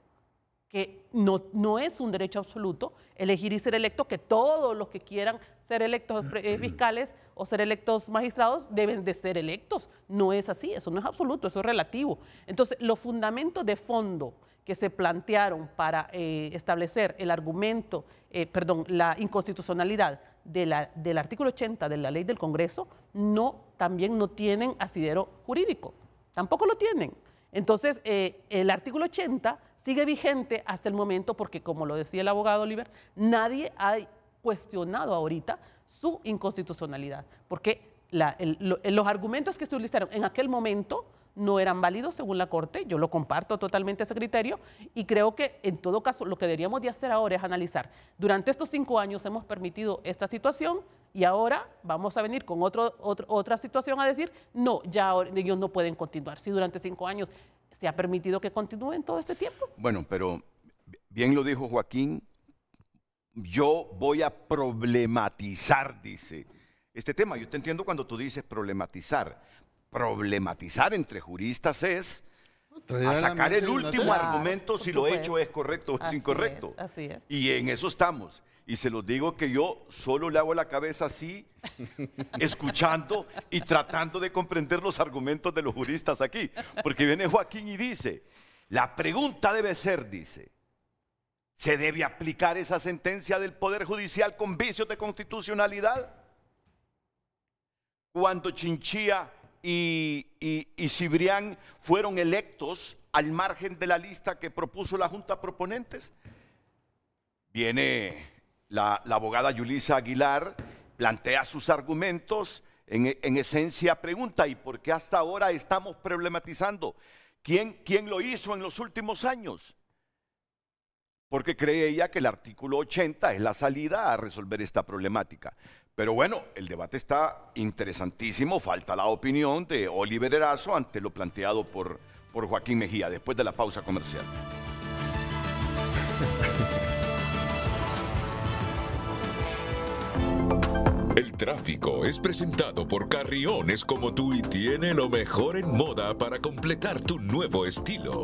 que no, no es un derecho absoluto elegir y ser electo, que todos los que quieran ser electos eh, fiscales o ser electos magistrados deben de ser electos. No es así, eso no es absoluto, eso es relativo. Entonces, los fundamentos de fondo que se plantearon para eh, establecer el argumento, eh, perdón, la inconstitucionalidad de la, del artículo 80 de la ley del Congreso, no, también no tienen asidero jurídico, tampoco lo tienen. Entonces, el artículo 80 sigue vigente hasta el momento porque, como lo decía el abogado Oliver, nadie ha cuestionado ahorita su inconstitucionalidad, porque los argumentos que se utilizaron en aquel momento no eran válidos según la Corte, yo lo comparto totalmente ese criterio y creo que en todo caso lo que deberíamos de hacer ahora es analizar, durante estos cinco años hemos permitido esta situación y ahora vamos a venir con otra situación a decir, no, ya ellos no pueden continuar, si durante cinco años se ha permitido que continúe en todo este tiempo. Bueno, pero bien lo dijo Joaquín, yo voy a problematizar, dice, este tema. Yo te entiendo cuando tú dices problematizar. Problematizar entre juristas es sacar el último argumento si lo hecho es correcto o es incorrecto. así es. Y en eso estamos. Y se los digo que yo solo le hago la cabeza así, escuchando y tratando de comprender los argumentos de los juristas aquí. Porque viene Joaquín y dice, la pregunta debe ser, dice, ¿se debe aplicar esa sentencia del Poder Judicial con vicios de constitucionalidad? Cuando Chinchía y, y, y Cibrián fueron electos al margen de la lista que propuso la Junta Proponentes, viene la, abogada Yulisa Aguilar plantea sus argumentos, en, esencia pregunta, ¿y por qué hasta ahora estamos problematizando? ¿Quién, ¿Quién lo hizo en los últimos años? Porque cree ella que el artículo 80 es la salida a resolver esta problemática. Pero bueno, el debate está interesantísimo, falta la opinión de Oliver Erazo ante lo planteado por, por Joaquín Mejía, después de la pausa comercial. El tráfico es presentado por Carriones como tú y tiene lo mejor en moda para completar tu nuevo estilo.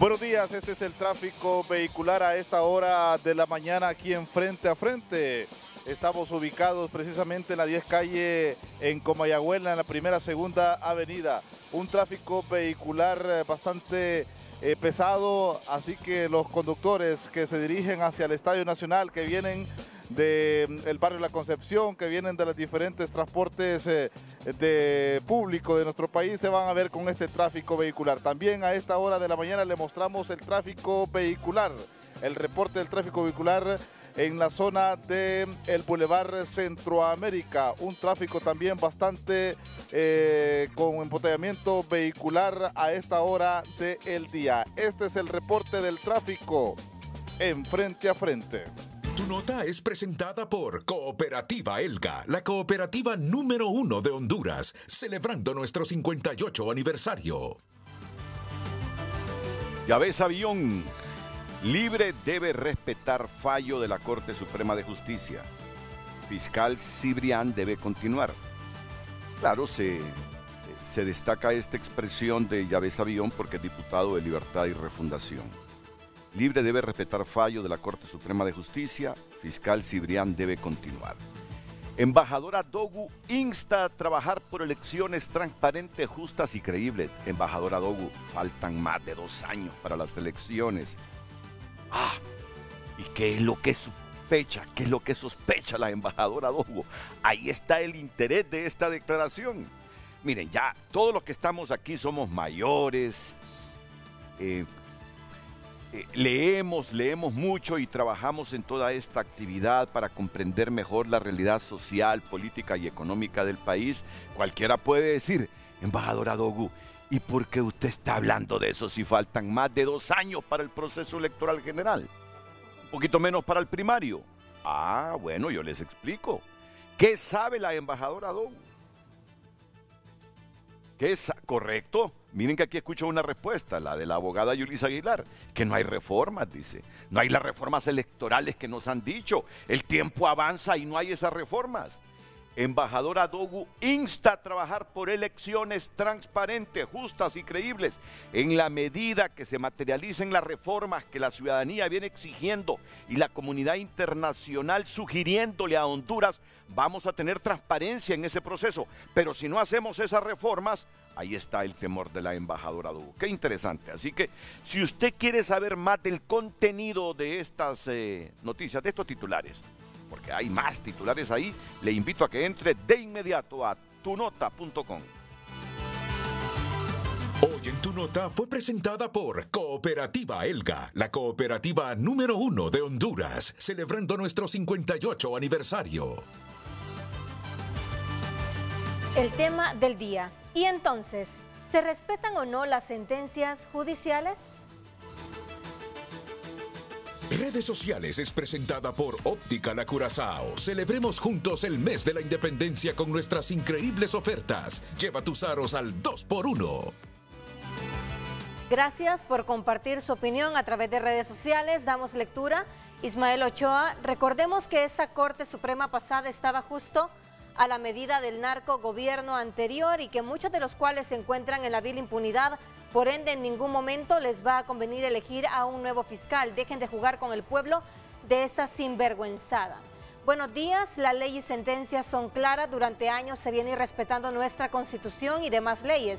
Buenos días, este es el tráfico vehicular a esta hora de la mañana aquí en Frente a Frente. Estamos ubicados precisamente en la 10 calle en Comayagüela, en la primera, segunda avenida. Un tráfico vehicular eh, bastante eh, pesado, así que los conductores que se dirigen hacia el Estadio Nacional, que vienen del mm, barrio La Concepción, que vienen de los diferentes transportes eh, de público de nuestro país, se van a ver con este tráfico vehicular. También a esta hora de la mañana le mostramos el tráfico vehicular, el reporte del tráfico vehicular en la zona del el Boulevard Centroamérica. Un tráfico también bastante eh, con embotellamiento vehicular a esta hora del día. Este es el reporte del tráfico en frente a frente. Tu nota es presentada por Cooperativa Elga, la cooperativa número uno de Honduras, celebrando nuestro 58 aniversario. Ya ves, avión. Libre debe respetar fallo de la Corte Suprema de Justicia. Fiscal Cibrián debe continuar. Claro, se, destaca esta expresión de Yavés Avión porque es diputado de Libertad y Refundación. Libre debe respetar fallo de la Corte Suprema de Justicia. Fiscal Cibrián debe continuar. Embajadora Dogu insta a trabajar por elecciones transparentes, justas y creíbles. Embajadora Dogu, faltan más de dos años para las elecciones. Ah, ¿y qué es lo que sospecha? ¿Qué es lo que sospecha la embajadora Dogu, Ahí está el interés de esta declaración. Miren, ya todos los que estamos aquí somos mayores, eh, eh, leemos, leemos mucho y trabajamos en toda esta actividad para comprender mejor la realidad social, política y económica del país. Cualquiera puede decir, embajadora Dogu, ¿Y por qué usted está hablando de eso si faltan más de dos años para el proceso electoral general? Un poquito menos para el primario. Ah, bueno, yo les explico. ¿Qué sabe la embajadora Don? ¿Qué es correcto? Miren que aquí escucho una respuesta, la de la abogada Yulisa Aguilar, que no hay reformas, dice. No hay las reformas electorales que nos han dicho. El tiempo avanza y no hay esas reformas. Embajadora Dogu insta a trabajar por elecciones transparentes, justas y creíbles en la medida que se materialicen las reformas que la ciudadanía viene exigiendo y la comunidad internacional sugiriéndole a Honduras. Vamos a tener transparencia en ese proceso, pero si no hacemos esas reformas, ahí está el temor de la embajadora Dogu. Qué interesante. Así que si usted quiere saber más del contenido de estas eh, noticias, de estos titulares, porque hay más titulares ahí, le invito a que entre de inmediato a tunota.com. Hoy en Tu Nota fue presentada por Cooperativa Elga, la cooperativa número uno de Honduras, celebrando nuestro 58 aniversario. El tema del día. ¿Y entonces, se respetan o no las sentencias judiciales? Redes sociales es presentada por Óptica La Curazao. Celebremos juntos el mes de la independencia con nuestras increíbles ofertas. Lleva tus aros al 2x1. Gracias por compartir su opinión a través de redes sociales. Damos lectura. Ismael Ochoa, recordemos que esa Corte Suprema pasada estaba justo a la medida del narco gobierno anterior y que muchos de los cuales se encuentran en la vil impunidad por ende, en ningún momento les va a convenir elegir a un nuevo fiscal. Dejen de jugar con el pueblo de esa sinvergüenzada. Buenos días, la ley y sentencia son claras. Durante años se viene respetando nuestra constitución y demás leyes.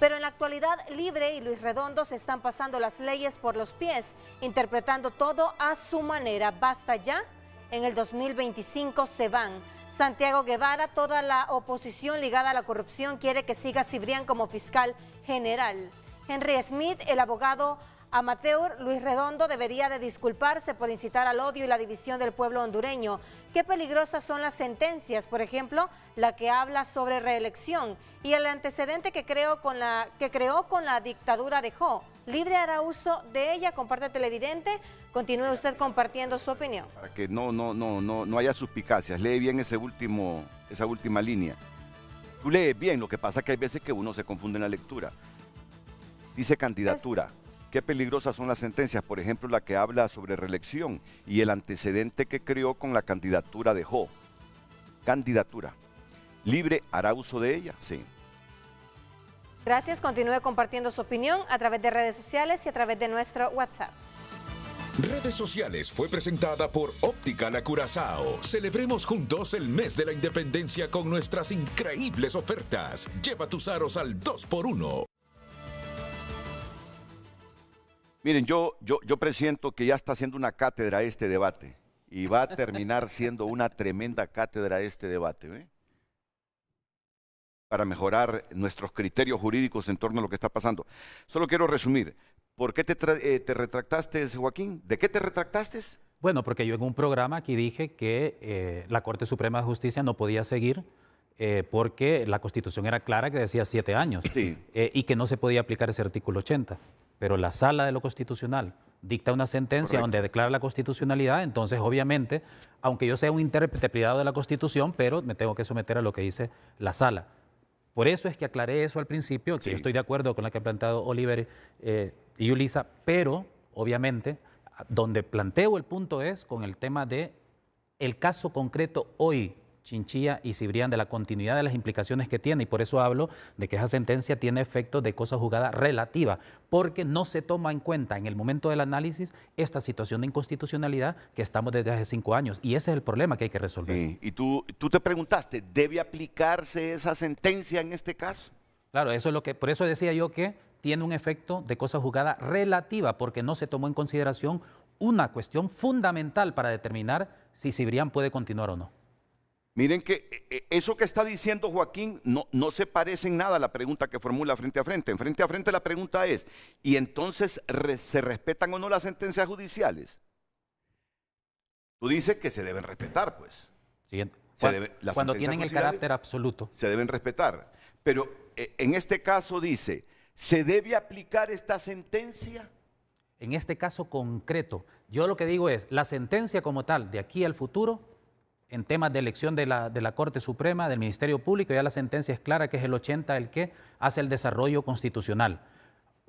Pero en la actualidad, Libre y Luis Redondo se están pasando las leyes por los pies, interpretando todo a su manera. Basta ya, en el 2025 se van. Santiago Guevara, toda la oposición ligada a la corrupción quiere que siga Cibrián como fiscal general. Henry Smith, el abogado amateur Luis Redondo debería de disculparse por incitar al odio y la división del pueblo hondureño. Qué peligrosas son las sentencias, por ejemplo, la que habla sobre reelección y el antecedente que, con la, que creó con la dictadura dejó. Libre hará uso de ella, comparte televidente, continúe usted compartiendo su opinión. Para que no, no, no, no, no haya suspicacias, lee bien ese último, esa última línea. Tú lees bien, lo que pasa es que hay veces que uno se confunde en la lectura. Dice candidatura. Qué peligrosas son las sentencias, por ejemplo, la que habla sobre reelección y el antecedente que creó con la candidatura de Ho. Candidatura. Libre hará uso de ella, sí. Gracias, continúe compartiendo su opinión a través de redes sociales y a través de nuestro WhatsApp. Redes sociales fue presentada por Óptica La Curazao. Celebremos juntos el mes de la independencia con nuestras increíbles ofertas. Lleva tus aros al 2x1 Miren, yo, yo, yo presiento que ya está siendo una cátedra este debate y va a terminar siendo una tremenda cátedra este debate. ¿eh? para mejorar nuestros criterios jurídicos en torno a lo que está pasando. Solo quiero resumir, ¿por qué te, eh, te retractaste, Joaquín? ¿De qué te retractaste? Bueno, porque yo en un programa aquí dije que eh, la Corte Suprema de Justicia no podía seguir porque la Constitución era clara que decía siete años y que no se podía aplicar ese artículo 80 pero la sala de lo constitucional dicta una sentencia donde declara la constitucionalidad, entonces obviamente, aunque yo sea un intérprete privado de la Constitución, pero me tengo que someter a lo que dice la sala. Por eso es que aclaré eso al principio, que yo estoy de acuerdo con la que ha planteado Oliver eh, y Ulisa, pero obviamente donde planteo el punto es con el tema de el caso concreto hoy Chinchilla y Cibrián de la continuidad de las implicaciones que tiene y por eso hablo de que esa sentencia tiene efecto de cosa jugada relativa, porque no se toma en cuenta en el momento del análisis esta situación de inconstitucionalidad que estamos desde hace cinco años y ese es el problema que hay que resolver. Y tú, tú te preguntaste, ¿debe aplicarse esa sentencia en este caso? Claro, eso es lo que, por eso decía yo que tiene un efecto de cosa jugada relativa, porque no se tomó en consideración una cuestión fundamental para determinar si Cibrián puede continuar o no. Miren que eh, eh, eso que está diciendo Joaquín no, no, se parece en nada a la pregunta que formula frente a frente. En frente a frente la pregunta es, ¿y entonces se respetan o no las sentencias judiciales? Tú dices que se deben respetar, pues. Cuando tienen el carácter absoluto. Se deben respetar. Pero eh, en este caso dice, ¿se debe aplicar esta sentencia? En este caso concreto, yo lo que digo es, la sentencia como tal, de aquí al futuro, en temas de elección de la, Corte Suprema, del Ministerio Público, ya la sentencia es clara que es el 80 el que hace el desarrollo constitucional.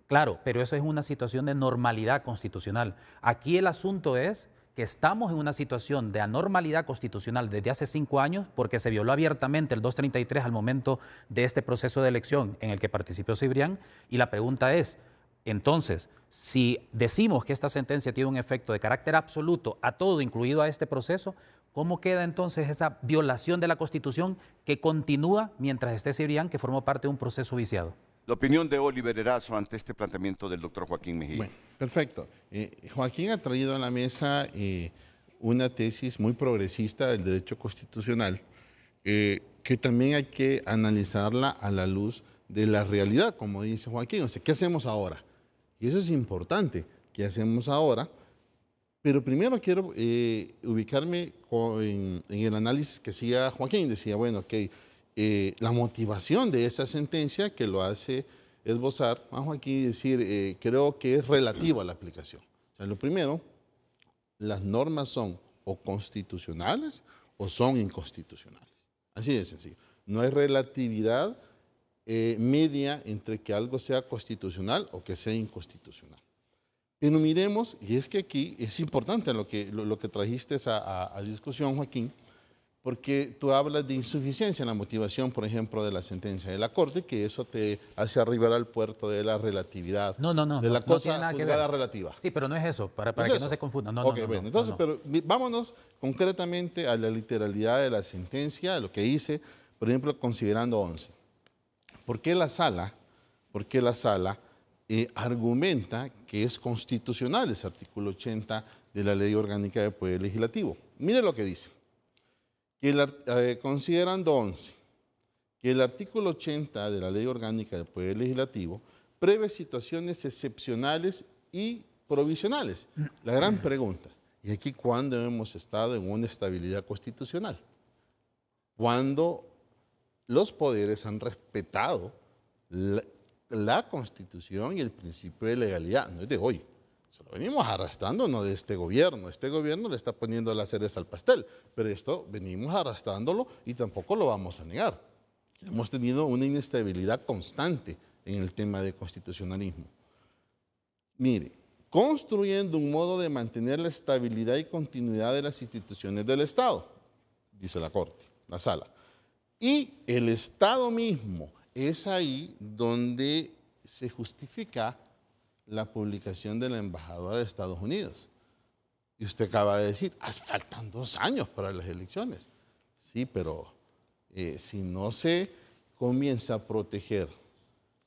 Claro, pero eso es una situación de normalidad constitucional. Aquí el asunto es que estamos en una situación de anormalidad constitucional desde hace cinco años porque se violó abiertamente el 233 al momento de este proceso de elección en el que participó Cibrián y la pregunta es, entonces, si decimos que esta sentencia tiene un efecto de carácter absoluto a todo, incluido a este proceso, ¿Cómo queda entonces esa violación de la Constitución que continúa mientras esté Cibrián, que formó parte de un proceso viciado? La opinión de Oliver Erazo ante este planteamiento del doctor Joaquín Mejía. perfecto. Eh, Joaquín ha traído a la mesa eh, una tesis muy progresista del derecho constitucional, eh, que también hay que analizarla a la luz de la realidad, como dice Joaquín. O sea, ¿qué hacemos ahora? Y eso es importante. ¿Qué hacemos ahora? Pero primero quiero eh, ubicarme en, el análisis que hacía Joaquín. Decía, bueno, que eh, la motivación de esa sentencia que lo hace esbozar a aquí decir, eh, creo que es relativa a la aplicación. O sea, lo primero, las normas son o constitucionales o son inconstitucionales. Así de sencillo. No hay relatividad media entre que algo sea constitucional o que sea inconstitucional miremos, y es que aquí es importante lo que, lo, que trajiste a, discusión, Joaquín, porque tú hablas de insuficiencia en la motivación, por ejemplo, de la sentencia de la Corte, que eso te hace arribar al puerto de la relatividad. No, no, no. De la cosa relativa. Sí, pero no es eso, para, para que no se confunda. No, bueno, entonces, pero vámonos concretamente a la literalidad de la sentencia, a lo que dice, por ejemplo, considerando 11. ¿Por qué la sala? ¿Por qué la sala? Eh, argumenta que es constitucional ese artículo 80 de la Ley Orgánica de Poder Legislativo. Mire lo que dice. Que eh, considerando 11, que el artículo 80 de la Ley Orgánica de Poder Legislativo prevé situaciones excepcionales y provisionales. La gran mm. pregunta, ¿y aquí cuándo hemos estado en una estabilidad constitucional? ¿Cuándo los poderes han respetado la Constitución y el principio de legalidad. No es de hoy. solo lo venimos arrastrando, no de este gobierno. Este gobierno le está poniendo las cereza al pastel, pero esto venimos arrastrándolo y tampoco lo vamos a negar. Hemos tenido una inestabilidad constante en el tema de constitucionalismo. Mire, construyendo un modo de mantener la estabilidad y continuidad de las instituciones del Estado, dice la Corte, la sala. Y el Estado mismo es ahí donde se justifica la publicación de la embajadora de Estados Unidos. Y usted acaba de decir, ah, faltan dos años para las elecciones. Sí, pero eh, si no se comienza a proteger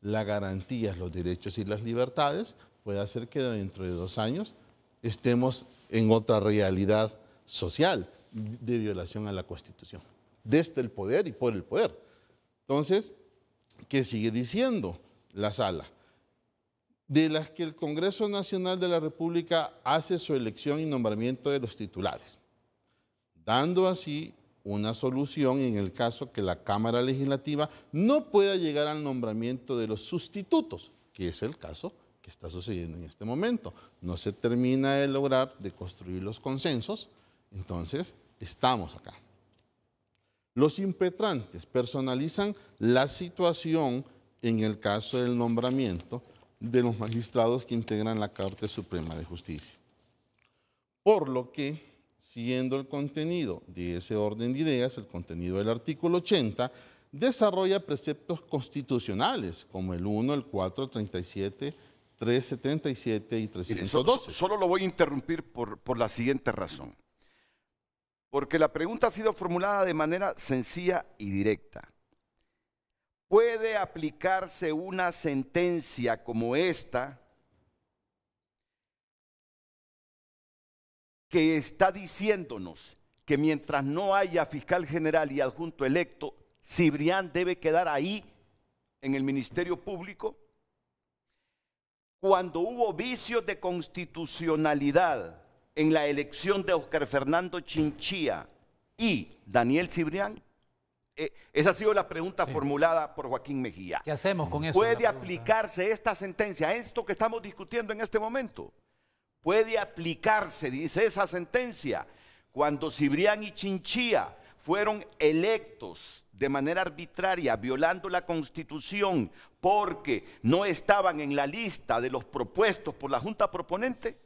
las garantías, los derechos y las libertades, puede ser que dentro de dos años estemos en otra realidad social de violación a la Constitución, desde el poder y por el poder. Entonces, que sigue diciendo la sala, de las que el Congreso Nacional de la República hace su elección y nombramiento de los titulares, dando así una solución en el caso que la Cámara Legislativa no pueda llegar al nombramiento de los sustitutos, que es el caso que está sucediendo en este momento. No se termina de lograr de construir los consensos, entonces estamos acá. Los impetrantes personalizan la situación en el caso del nombramiento de los magistrados que integran la Corte Suprema de Justicia. Por lo que, siguiendo el contenido de ese orden de ideas, el contenido del artículo 80, desarrolla preceptos constitucionales como el 1, el 4, 37, 37 y 312. solo lo voy a interrumpir por la siguiente razón porque la pregunta ha sido formulada de manera sencilla y directa. ¿Puede aplicarse una sentencia como esta que está diciéndonos que mientras no haya fiscal general y adjunto electo, Cibrián debe quedar ahí en el Ministerio Público? Cuando hubo vicios de constitucionalidad en la elección de Oscar Fernando Chinchía y Daniel Cibrián? Eh, esa ha sido la pregunta formulada por Joaquín Mejía. ¿Qué hacemos con eso? ¿Puede aplicarse esta sentencia, esto que estamos discutiendo en este momento? ¿Puede aplicarse, dice esa sentencia, cuando Cibrián y Chinchía fueron electos de manera arbitraria, violando la constitución, porque no estaban en la lista de los propuestos por la Junta Proponente?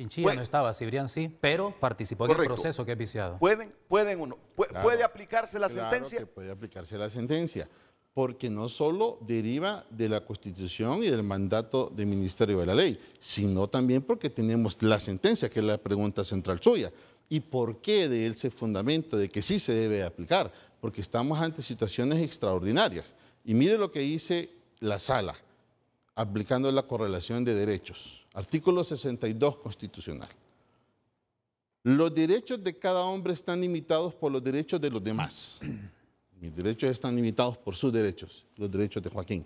En Chile no estaba, Cibrián sí, pero participó en el proceso que ha viciado. Pueden, pueden uno, puede, aplicarse la sentencia. puede aplicarse la sentencia, porque no solo deriva de la Constitución y del mandato del Ministerio de la Ley, sino también porque tenemos la sentencia, que es la pregunta central suya. ¿Y por qué de él se fundamenta de que sí se debe aplicar? Porque estamos ante situaciones extraordinarias. Y mire lo que dice la sala, aplicando la correlación de derechos Artículo 62 constitucional. Los derechos de cada hombre están limitados por los derechos de los demás. Mis derechos están limitados por sus derechos, los derechos de Joaquín.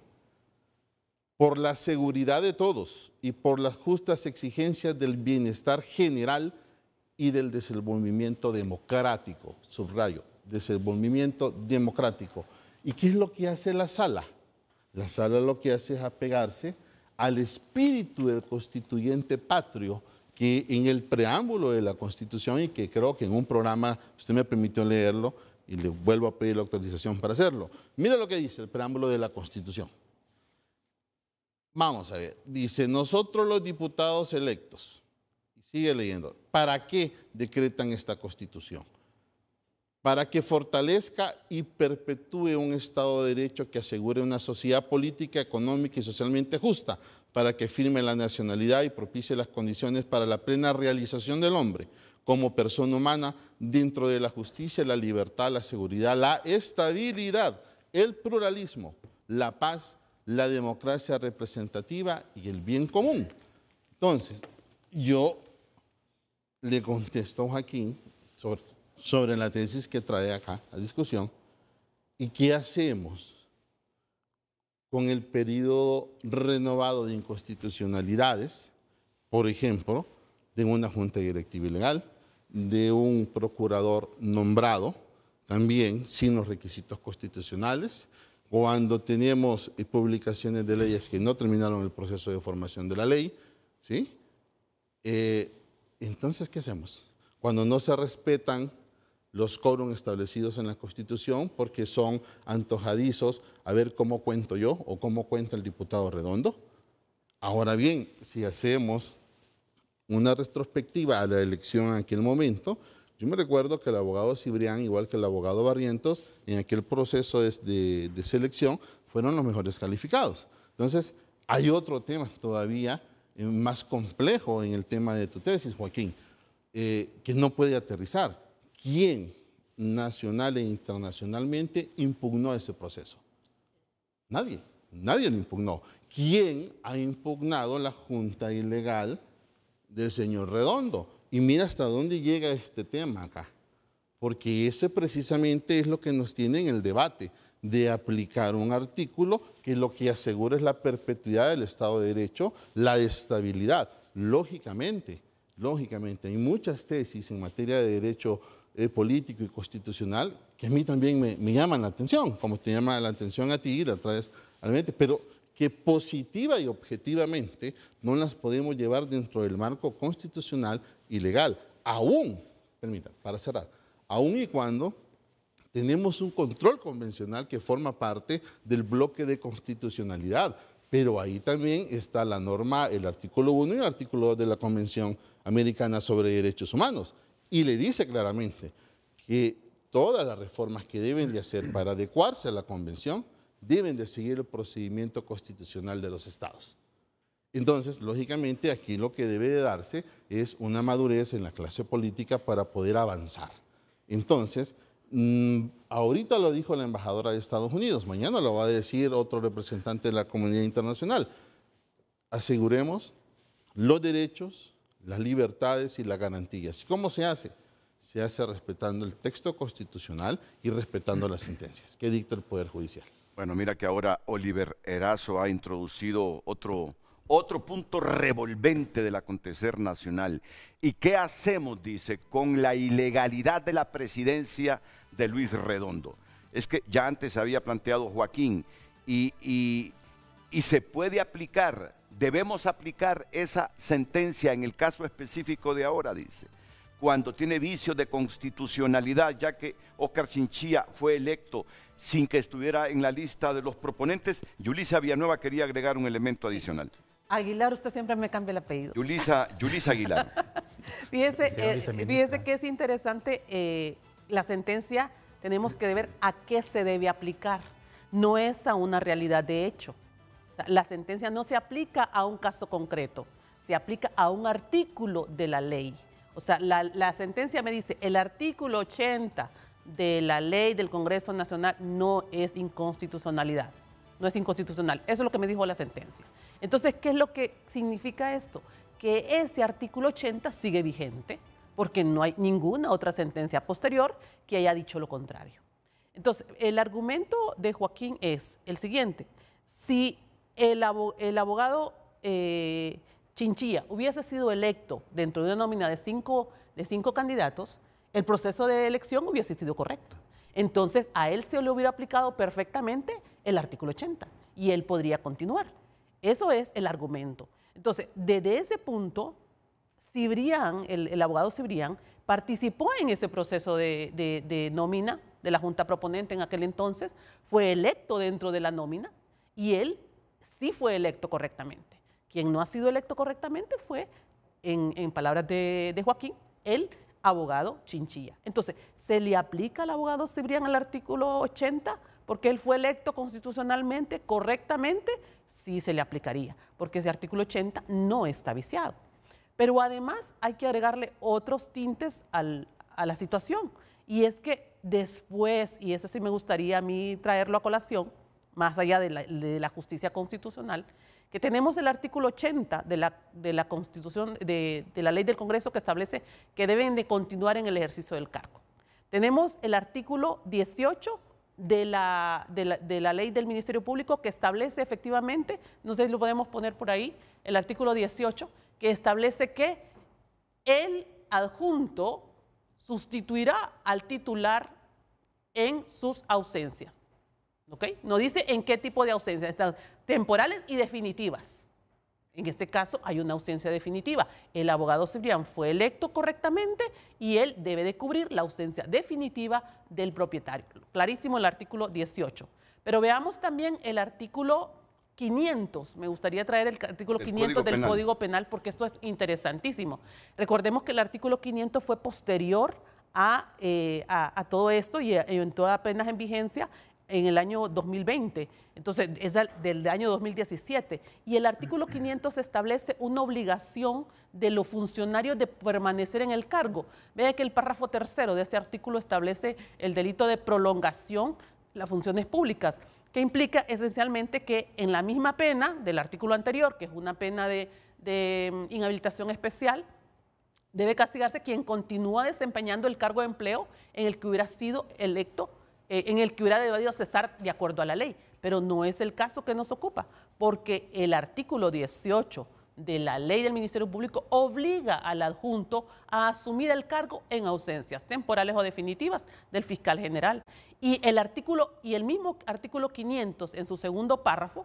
Por la seguridad de todos y por las justas exigencias del bienestar general y del desenvolvimiento democrático, subrayo, desenvolvimiento democrático. ¿Y qué es lo que hace la sala? La sala lo que hace es apegarse al espíritu del constituyente patrio que en el preámbulo de la Constitución y que creo que en un programa usted me permitió leerlo y le vuelvo a pedir la autorización para hacerlo. Mira lo que dice el preámbulo de la Constitución. Vamos a ver, dice, nosotros los diputados electos, sigue leyendo, ¿para qué decretan esta Constitución? para que fortalezca y perpetúe un Estado de Derecho que asegure una sociedad política, económica y socialmente justa, para que firme la nacionalidad y propicie las condiciones para la plena realización del hombre como persona humana dentro de la justicia, la libertad, la seguridad, la estabilidad, el pluralismo, la paz, la democracia representativa y el bien común. Entonces, yo le contesto a Joaquín sobre sobre la tesis que trae acá la discusión y qué hacemos con el periodo renovado de inconstitucionalidades, por ejemplo, de una junta directiva ilegal, de un procurador nombrado, también sin los requisitos constitucionales, cuando tenemos eh, publicaciones de leyes que no terminaron el proceso de formación de la ley, ¿sí? Eh, entonces, ¿qué hacemos? Cuando no se respetan los quórum establecidos en la Constitución porque son antojadizos a ver cómo cuento yo o cómo cuenta el diputado Redondo. Ahora bien, si hacemos una retrospectiva a la elección en aquel momento, yo me recuerdo que el abogado Cibrián, igual que el abogado Barrientos, en aquel proceso de, selección fueron los mejores calificados. Entonces, hay otro tema todavía eh, más complejo en el tema de tu tesis, Joaquín, eh, que no puede aterrizar. ¿Quién nacional e internacionalmente impugnó ese proceso? Nadie, nadie lo impugnó. ¿Quién ha impugnado la junta ilegal del señor Redondo? Y mira hasta dónde llega este tema acá, porque ese precisamente es lo que nos tiene en el debate de aplicar un artículo que lo que asegura es la perpetuidad del Estado de Derecho, la estabilidad. Lógicamente, lógicamente, hay muchas tesis en materia de derecho eh, político y constitucional que a mí también me, llaman la atención, como te llama la atención a ti, la través a la mente, pero que positiva y objetivamente no las podemos llevar dentro del marco constitucional y legal, aún, permita, para cerrar, aún y cuando tenemos un control convencional que forma parte del bloque de constitucionalidad, pero ahí también está la norma, el artículo 1 y el artículo 2 de la Convención Americana sobre Derechos Humanos y le dice claramente que todas las reformas que deben de hacer para adecuarse a la convención deben de seguir el procedimiento constitucional de los estados. Entonces, lógicamente, aquí lo que debe de darse es una madurez en la clase política para poder avanzar. Entonces, mm, ahorita lo dijo la embajadora de Estados Unidos, mañana lo va a decir otro representante de la comunidad internacional. Aseguremos los derechos, las libertades y las garantías. ¿Cómo se hace? Se hace respetando el texto constitucional y respetando las sentencias ¿Qué dicta el Poder Judicial. Bueno, mira que ahora Oliver Erazo ha introducido otro, otro punto revolvente del acontecer nacional. ¿Y qué hacemos, dice, con la ilegalidad de la presidencia de Luis Redondo? Es que ya antes había planteado Joaquín y se puede aplicar debemos aplicar esa sentencia en el caso específico de ahora, dice, cuando tiene vicios de constitucionalidad, ya que Oscar Chinchilla fue electo sin que estuviera en la lista de los proponentes, Yulisa Villanueva quería agregar un elemento adicional. Aguilar, usted siempre me cambia el apellido. Yulisa, Yulisa Aguilar. Eh, fíjese, que es interesante eh, la sentencia, tenemos que ver a qué se debe aplicar, no es a una realidad de hecho. O sea, la sentencia no se aplica a un caso concreto, se aplica a un artículo de la ley. O sea, la, sentencia me dice, el artículo 80 de la ley del Congreso Nacional no es inconstitucionalidad, no es inconstitucional. Eso es lo que me dijo la sentencia. Entonces, ¿qué es lo que significa esto? Que ese artículo 80 sigue vigente porque no hay ninguna otra sentencia posterior que haya dicho lo contrario. Entonces, el argumento de Joaquín es el siguiente. Si el, abogado eh, Chinchilla hubiese sido electo dentro de una nómina de cinco, candidatos, el proceso de elección hubiese sido correcto. Entonces, a él se le hubiera aplicado perfectamente el artículo 80 y él podría continuar. Eso es el argumento. Entonces, desde ese punto, si el, el abogado Cibrián, participó en ese proceso de, de nómina de la Junta Proponente en aquel entonces, fue electo dentro de la nómina y él sí fue electo correctamente. Quien no ha sido electo correctamente fue, en, palabras de, Joaquín, el abogado Chinchilla. Entonces, ¿se le aplica al abogado Cibrián el artículo 80 porque él fue electo constitucionalmente correctamente? Sí se le aplicaría, porque ese artículo 80 no está viciado. Pero además hay que agregarle otros tintes a la situación. Y es que después, y eso sí me gustaría a mí traerlo a colación, más allá de la, justicia constitucional, que tenemos el artículo 80 de la, de la Constitución, de, la ley del Congreso que establece que deben de continuar en el ejercicio del cargo. Tenemos el artículo 18 de la, de la ley del Ministerio Público que establece efectivamente, no sé si lo podemos poner por ahí, el artículo 18, que establece que el adjunto sustituirá al titular en sus ausencias. No dice en qué tipo de ausencia, están temporales y definitivas. En este caso hay una ausencia definitiva. El abogado Cibrián fue electo correctamente y él debe de cubrir la ausencia definitiva del propietario. Clarísimo el artículo 18. Pero veamos también el artículo 500. Me gustaría traer el artículo 500 del Código Penal porque esto es interesantísimo. Recordemos que el artículo 500 fue posterior eh, a, todo esto y, eh, en todas apenas en vigencia en el año 2020, entonces es del año 2017, y el artículo 500 establece una obligación de los funcionarios de permanecer en el cargo. Vea que el párrafo tercero de este artículo establece el delito de prolongación de las funciones públicas, que implica esencialmente que en la misma pena del artículo anterior, que es una pena de, de mm, inhabilitación especial, debe castigarse quien continúa desempeñando el cargo de empleo en el que hubiera sido electo eh, en el que hubiera debido cesar de acuerdo a la ley, pero no es el caso que nos ocupa, porque el artículo 18 de la ley del Ministerio Público obliga al adjunto a asumir el cargo en ausencias temporales o definitivas del fiscal general. Y el artículo y el mismo artículo 500 en su segundo párrafo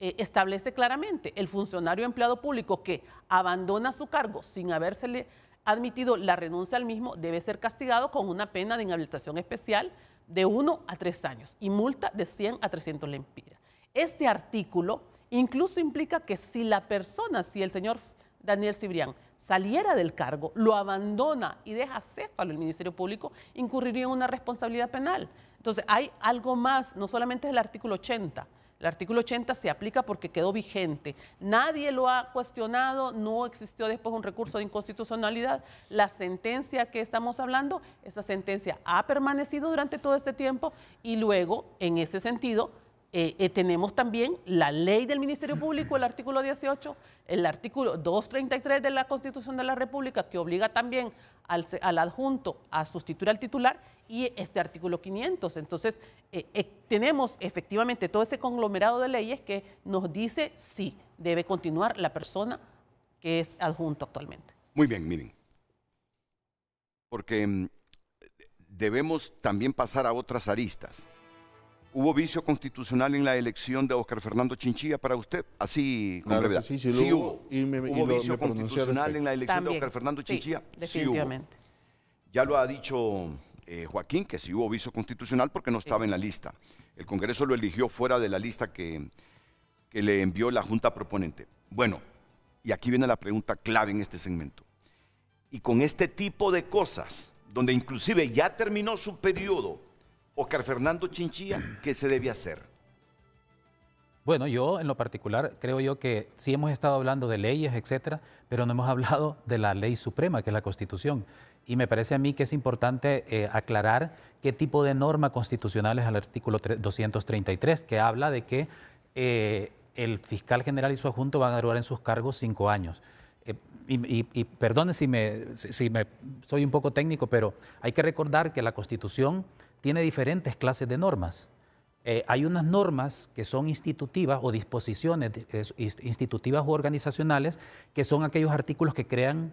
eh, establece claramente el funcionario empleado público que abandona su cargo sin habérsele admitido la renuncia al mismo debe ser castigado con una pena de inhabilitación especial de 1 a 3 años y multa de 100 a 300 lempiras. Este artículo incluso implica que si la persona, si el señor Daniel Cibrián saliera del cargo, lo abandona y deja céfalo el Ministerio Público, incurriría en una responsabilidad penal. Entonces hay algo más, no solamente es el artículo 80, el artículo 80 se aplica porque quedó vigente. Nadie lo ha cuestionado, no existió después un recurso de inconstitucionalidad. La sentencia que estamos hablando, esa sentencia ha permanecido durante todo este tiempo y luego, en ese sentido, eh, eh, tenemos también la ley del Ministerio Público, el artículo 18, el artículo 233 de la Constitución de la República, que obliga también al, al adjunto a sustituir al titular y este artículo 500. Entonces, eh, eh, tenemos efectivamente todo ese conglomerado de leyes que nos dice si debe continuar la persona que es adjunto actualmente. Muy bien, miren. Porque mm, debemos también pasar a otras aristas. ¿Hubo vicio constitucional en la elección de Oscar Fernando Chinchilla para usted? Así, con brevedad. Sí, hubo. ¿Hubo vicio constitucional en la elección de Oscar Fernando Chinchilla? Sí, definitivamente. Ya lo ha dicho eh, Joaquín, que si hubo viso constitucional porque no estaba en la lista. El Congreso lo eligió fuera de la lista que, que le envió la Junta Proponente. Bueno, y aquí viene la pregunta clave en este segmento. Y con este tipo de cosas, donde inclusive ya terminó su periodo, Oscar Fernando Chinchilla, ¿qué se debe hacer? Bueno, yo en lo particular creo yo que sí hemos estado hablando de leyes, etcétera, pero no hemos hablado de la ley suprema, que es la Constitución. Y me parece a mí que es importante eh, aclarar qué tipo de norma constitucional es el artículo 233, que habla de que eh, el fiscal general y su adjunto van a durar en sus cargos cinco años. Eh, y, y, perdone si soy un poco técnico, pero hay que recordar que la Constitución tiene diferentes clases de normas. Eh, hay unas normas que son institutivas o disposiciones institutivas o organizacionales que son aquellos artículos que crean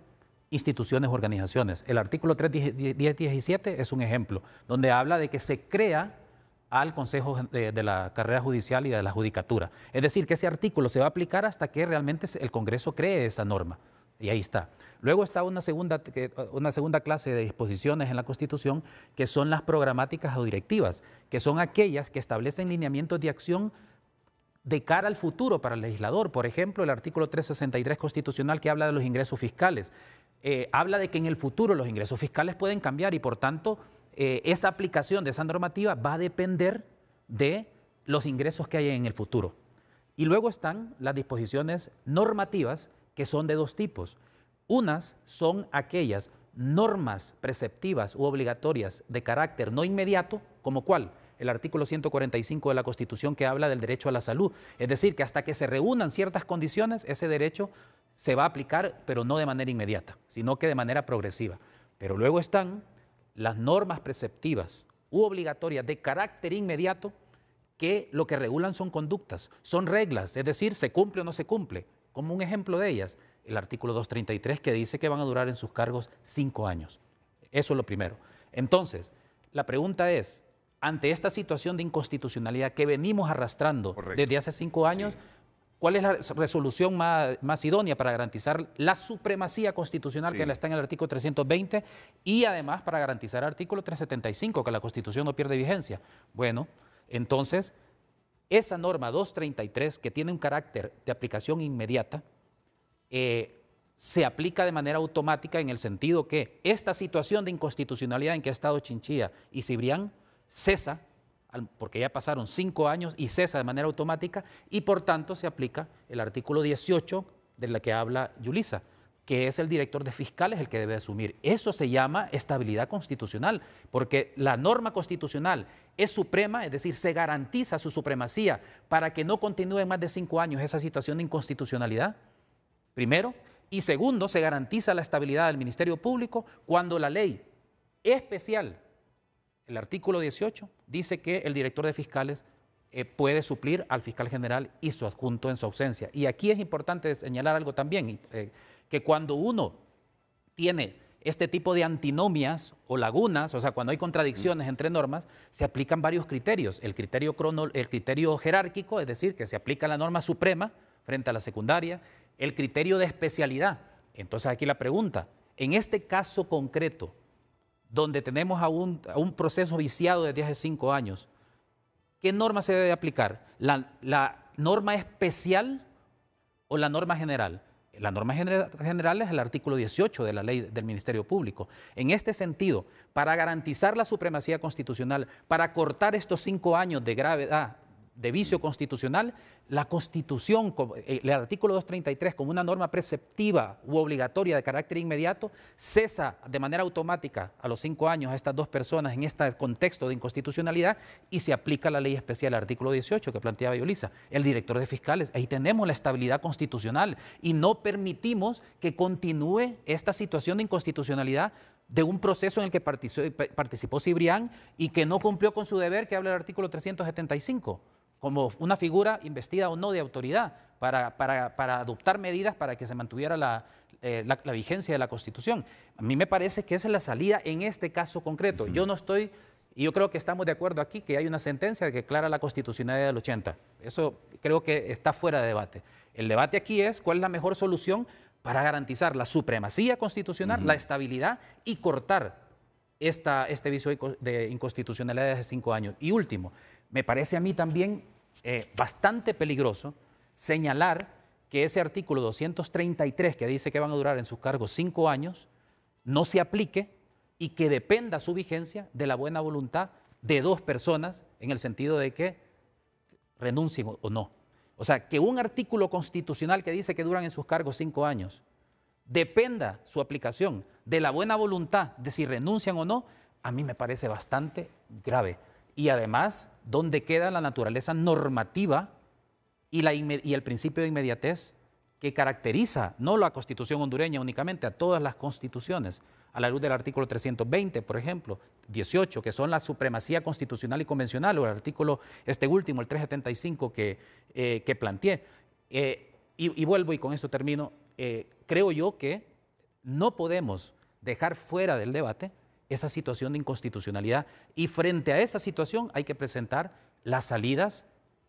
instituciones o organizaciones. El artículo 3.10.17 es un ejemplo, donde habla de que se crea al Consejo de, de, la Carrera Judicial y de la Judicatura. Es decir, que ese artículo se va a aplicar hasta que realmente el Congreso cree esa norma. Y ahí está. Luego está una segunda, clase de disposiciones en la Constitución que son las programáticas o directivas, que son aquellas que establecen lineamientos de acción de cara al futuro para el legislador. Por ejemplo, el artículo 363 constitucional que habla de los ingresos fiscales. Eh, habla de que en el futuro los ingresos fiscales pueden cambiar y por tanto eh, esa aplicación de esa normativa va a depender de los ingresos que hay en el futuro. Y luego están las disposiciones normativas que son de dos tipos. Unas son aquellas normas preceptivas u obligatorias de carácter no inmediato, como cuál? el artículo 145 de la Constitución que habla del derecho a la salud. Es decir, que hasta que se reúnan ciertas condiciones, ese derecho se va a aplicar, pero no de manera inmediata, sino que de manera progresiva. Pero luego están las normas preceptivas u obligatorias de carácter inmediato que lo que regulan son conductas, son reglas, es decir, se cumple o no se cumple. Como un ejemplo de ellas, el artículo 233 que dice que van a durar en sus cargos cinco años. Eso es lo primero. Entonces, la pregunta es, ante esta situación de inconstitucionalidad que venimos arrastrando desde hace cinco años, ¿cuál es la resolución más, idónea para garantizar la supremacía constitucional que está en el artículo 320 y además para garantizar el artículo 375, que la Constitución no pierde vigencia? Bueno, entonces esa norma 233, que tiene un carácter de aplicación inmediata, eh, se aplica de manera automática en el sentido que esta situación de inconstitucionalidad en que ha estado Chinchilla y Cibrián cesa, porque ya pasaron cinco años y cesa de manera automática, y por tanto se aplica el artículo 18 de la que habla Yulisa que es el director de fiscales el que debe asumir. Eso se llama estabilidad constitucional, porque la norma constitucional es suprema, es decir, se garantiza su supremacía para que no continúe más de cinco años esa situación de inconstitucionalidad. Primero. Y segundo, se garantiza la estabilidad del Ministerio Público cuando la ley especial, el artículo 18, dice que el director de fiscales eh, puede suplir al fiscal general y su adjunto en su ausencia. Y aquí es importante señalar algo también. Eh, que cuando uno tiene este tipo de antinomias o lagunas, o sea, cuando hay contradicciones entre normas, se aplican varios criterios. El criterio, crono, el criterio jerárquico, es decir, que se aplica la norma suprema frente a la secundaria, el criterio de especialidad. Entonces aquí la pregunta, en este caso concreto, donde tenemos a un, proceso viciado desde hace cinco años, ¿qué norma se debe aplicar? la norma especial o la norma general? La norma general es el artículo 18 de la ley del Ministerio Público. En este sentido, para garantizar la supremacía constitucional, para cortar estos cinco años de gravedad de vicio mm. constitucional, la Constitución, eh, el artículo 233, como una norma preceptiva u obligatoria de carácter inmediato, cesa de manera automática a los cinco años a estas dos personas en este contexto de inconstitucionalidad y se aplica la ley especial, el artículo 18 que planteaba Yolisa, el director de fiscales. Ahí tenemos la estabilidad constitucional y no permitimos que continúe esta situación de inconstitucionalidad de un proceso en el que participó, eh, participó Cibrián y que no cumplió con su deber que habla el artículo 375 como una figura investida o no de autoridad para, adoptar medidas para que se mantuviera eh, la, vigencia de la Constitución. A mí me parece que esa es la salida en este caso concreto. Yo no estoy, y yo creo que estamos de acuerdo aquí, que hay una sentencia que declara la constitucionalidad del 80. Eso creo que está fuera de debate. El debate aquí es cuál es la mejor solución para garantizar la supremacía constitucional, la estabilidad y cortar esta, este vicio de inconstitucionalidad de cinco años. Y último, me parece a mí también eh, bastante peligroso señalar que ese artículo 233 que dice que van a durar en sus cargos cinco años no se aplique y que dependa su vigencia de la buena voluntad de dos personas en el sentido de que renuncien o no. O sea, que un artículo constitucional que dice que duran en sus cargos cinco años dependa su aplicación de la buena voluntad de si renuncian o no, a mí me parece bastante grave. Y además, ¿dónde queda la naturaleza normativa y, el principio de inmediatez que caracteriza no la constitución hondureña únicamente, a todas las constituciones, a la luz del artículo 320, por ejemplo, 18, que son la supremacía constitucional y convencional, o el artículo, este último, el 375 eh, que, planteé. Eh, y, vuelvo y con esto termino. Eh, creo yo que no podemos dejar fuera del debate esa situación de inconstitucionalidad y frente a esa situación hay que presentar las salidas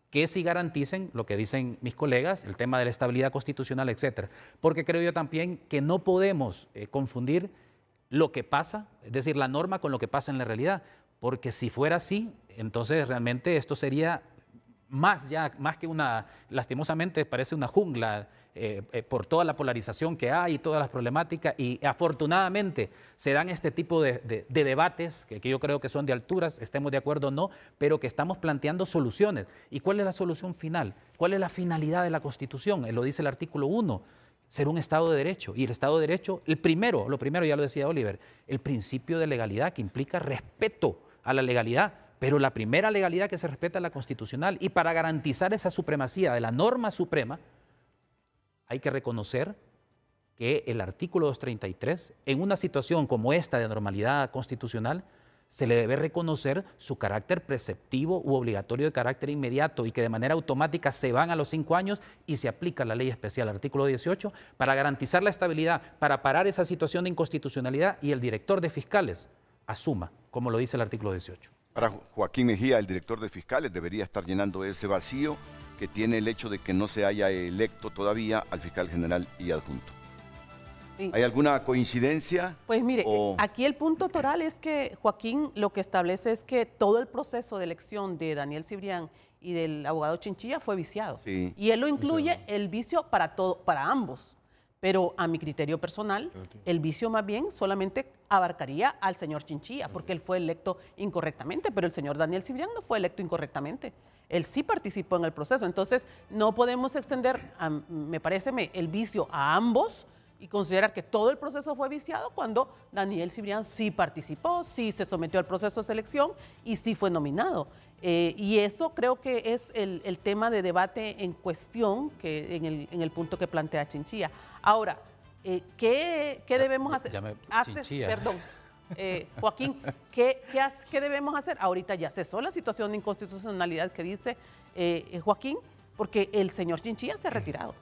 que sí garanticen lo que dicen mis colegas, el tema de la estabilidad constitucional, etcétera. Porque creo yo también que no podemos eh, confundir lo que pasa, es decir, la norma con lo que pasa en la realidad, porque si fuera así, entonces realmente esto sería más ya, más que una, lastimosamente parece una jungla eh, eh, por toda la polarización que hay y todas las problemáticas. Y afortunadamente se dan este tipo de, debates, que, yo creo que son de alturas, estemos de acuerdo o no, pero que estamos planteando soluciones. ¿Y cuál es la solución final? ¿Cuál es la finalidad de la Constitución? él eh, lo dice el artículo 1 ser un Estado de Derecho. Y el Estado de Derecho, el primero, lo primero ya lo decía Oliver, el principio de legalidad que implica respeto a la legalidad pero la primera legalidad que se respeta es la constitucional. Y para garantizar esa supremacía de la norma suprema, hay que reconocer que el artículo 233, en una situación como esta de normalidad constitucional, se le debe reconocer su carácter preceptivo u obligatorio de carácter inmediato y que de manera automática se van a los cinco años y se aplica la ley especial, artículo 18, para garantizar la estabilidad, para parar esa situación de inconstitucionalidad y el director de fiscales asuma, como lo dice el artículo 18. Para Joaquín Mejía, el director de fiscales, debería estar llenando ese vacío que tiene el hecho de que no se haya electo todavía al fiscal general y adjunto. ¿Hay alguna coincidencia? Pues mire, eh, aquí el punto toral es que Joaquín lo que establece es que todo el proceso de elección de Daniel Cibrián y del abogado Chinchilla fue viciado. Y él lo incluye el vicio para, todo, para ambos. Pero a mi criterio personal, el vicio más bien solamente abarcaría al señor Chinchilla, porque él fue electo incorrectamente, pero el señor Daniel Cibrián no fue electo incorrectamente. Él sí participó en el proceso. Entonces, no podemos extender, me parece, el vicio a ambos y considerar que todo el proceso fue viciado cuando Daniel Cibrián sí participó, sí se sometió al proceso de selección y sí fue nominado. Eh, y eso creo que es el, tema de debate en cuestión que en el, en el punto que plantea Chinchilla. Ahora, eh, ¿qué, debemos hacer? perdón. Eh, Joaquín, ¿qué, debemos hacer? Ahorita ya cesó la situación de inconstitucionalidad que dice eh, Joaquín, porque el señor Chinchilla se ha retirado.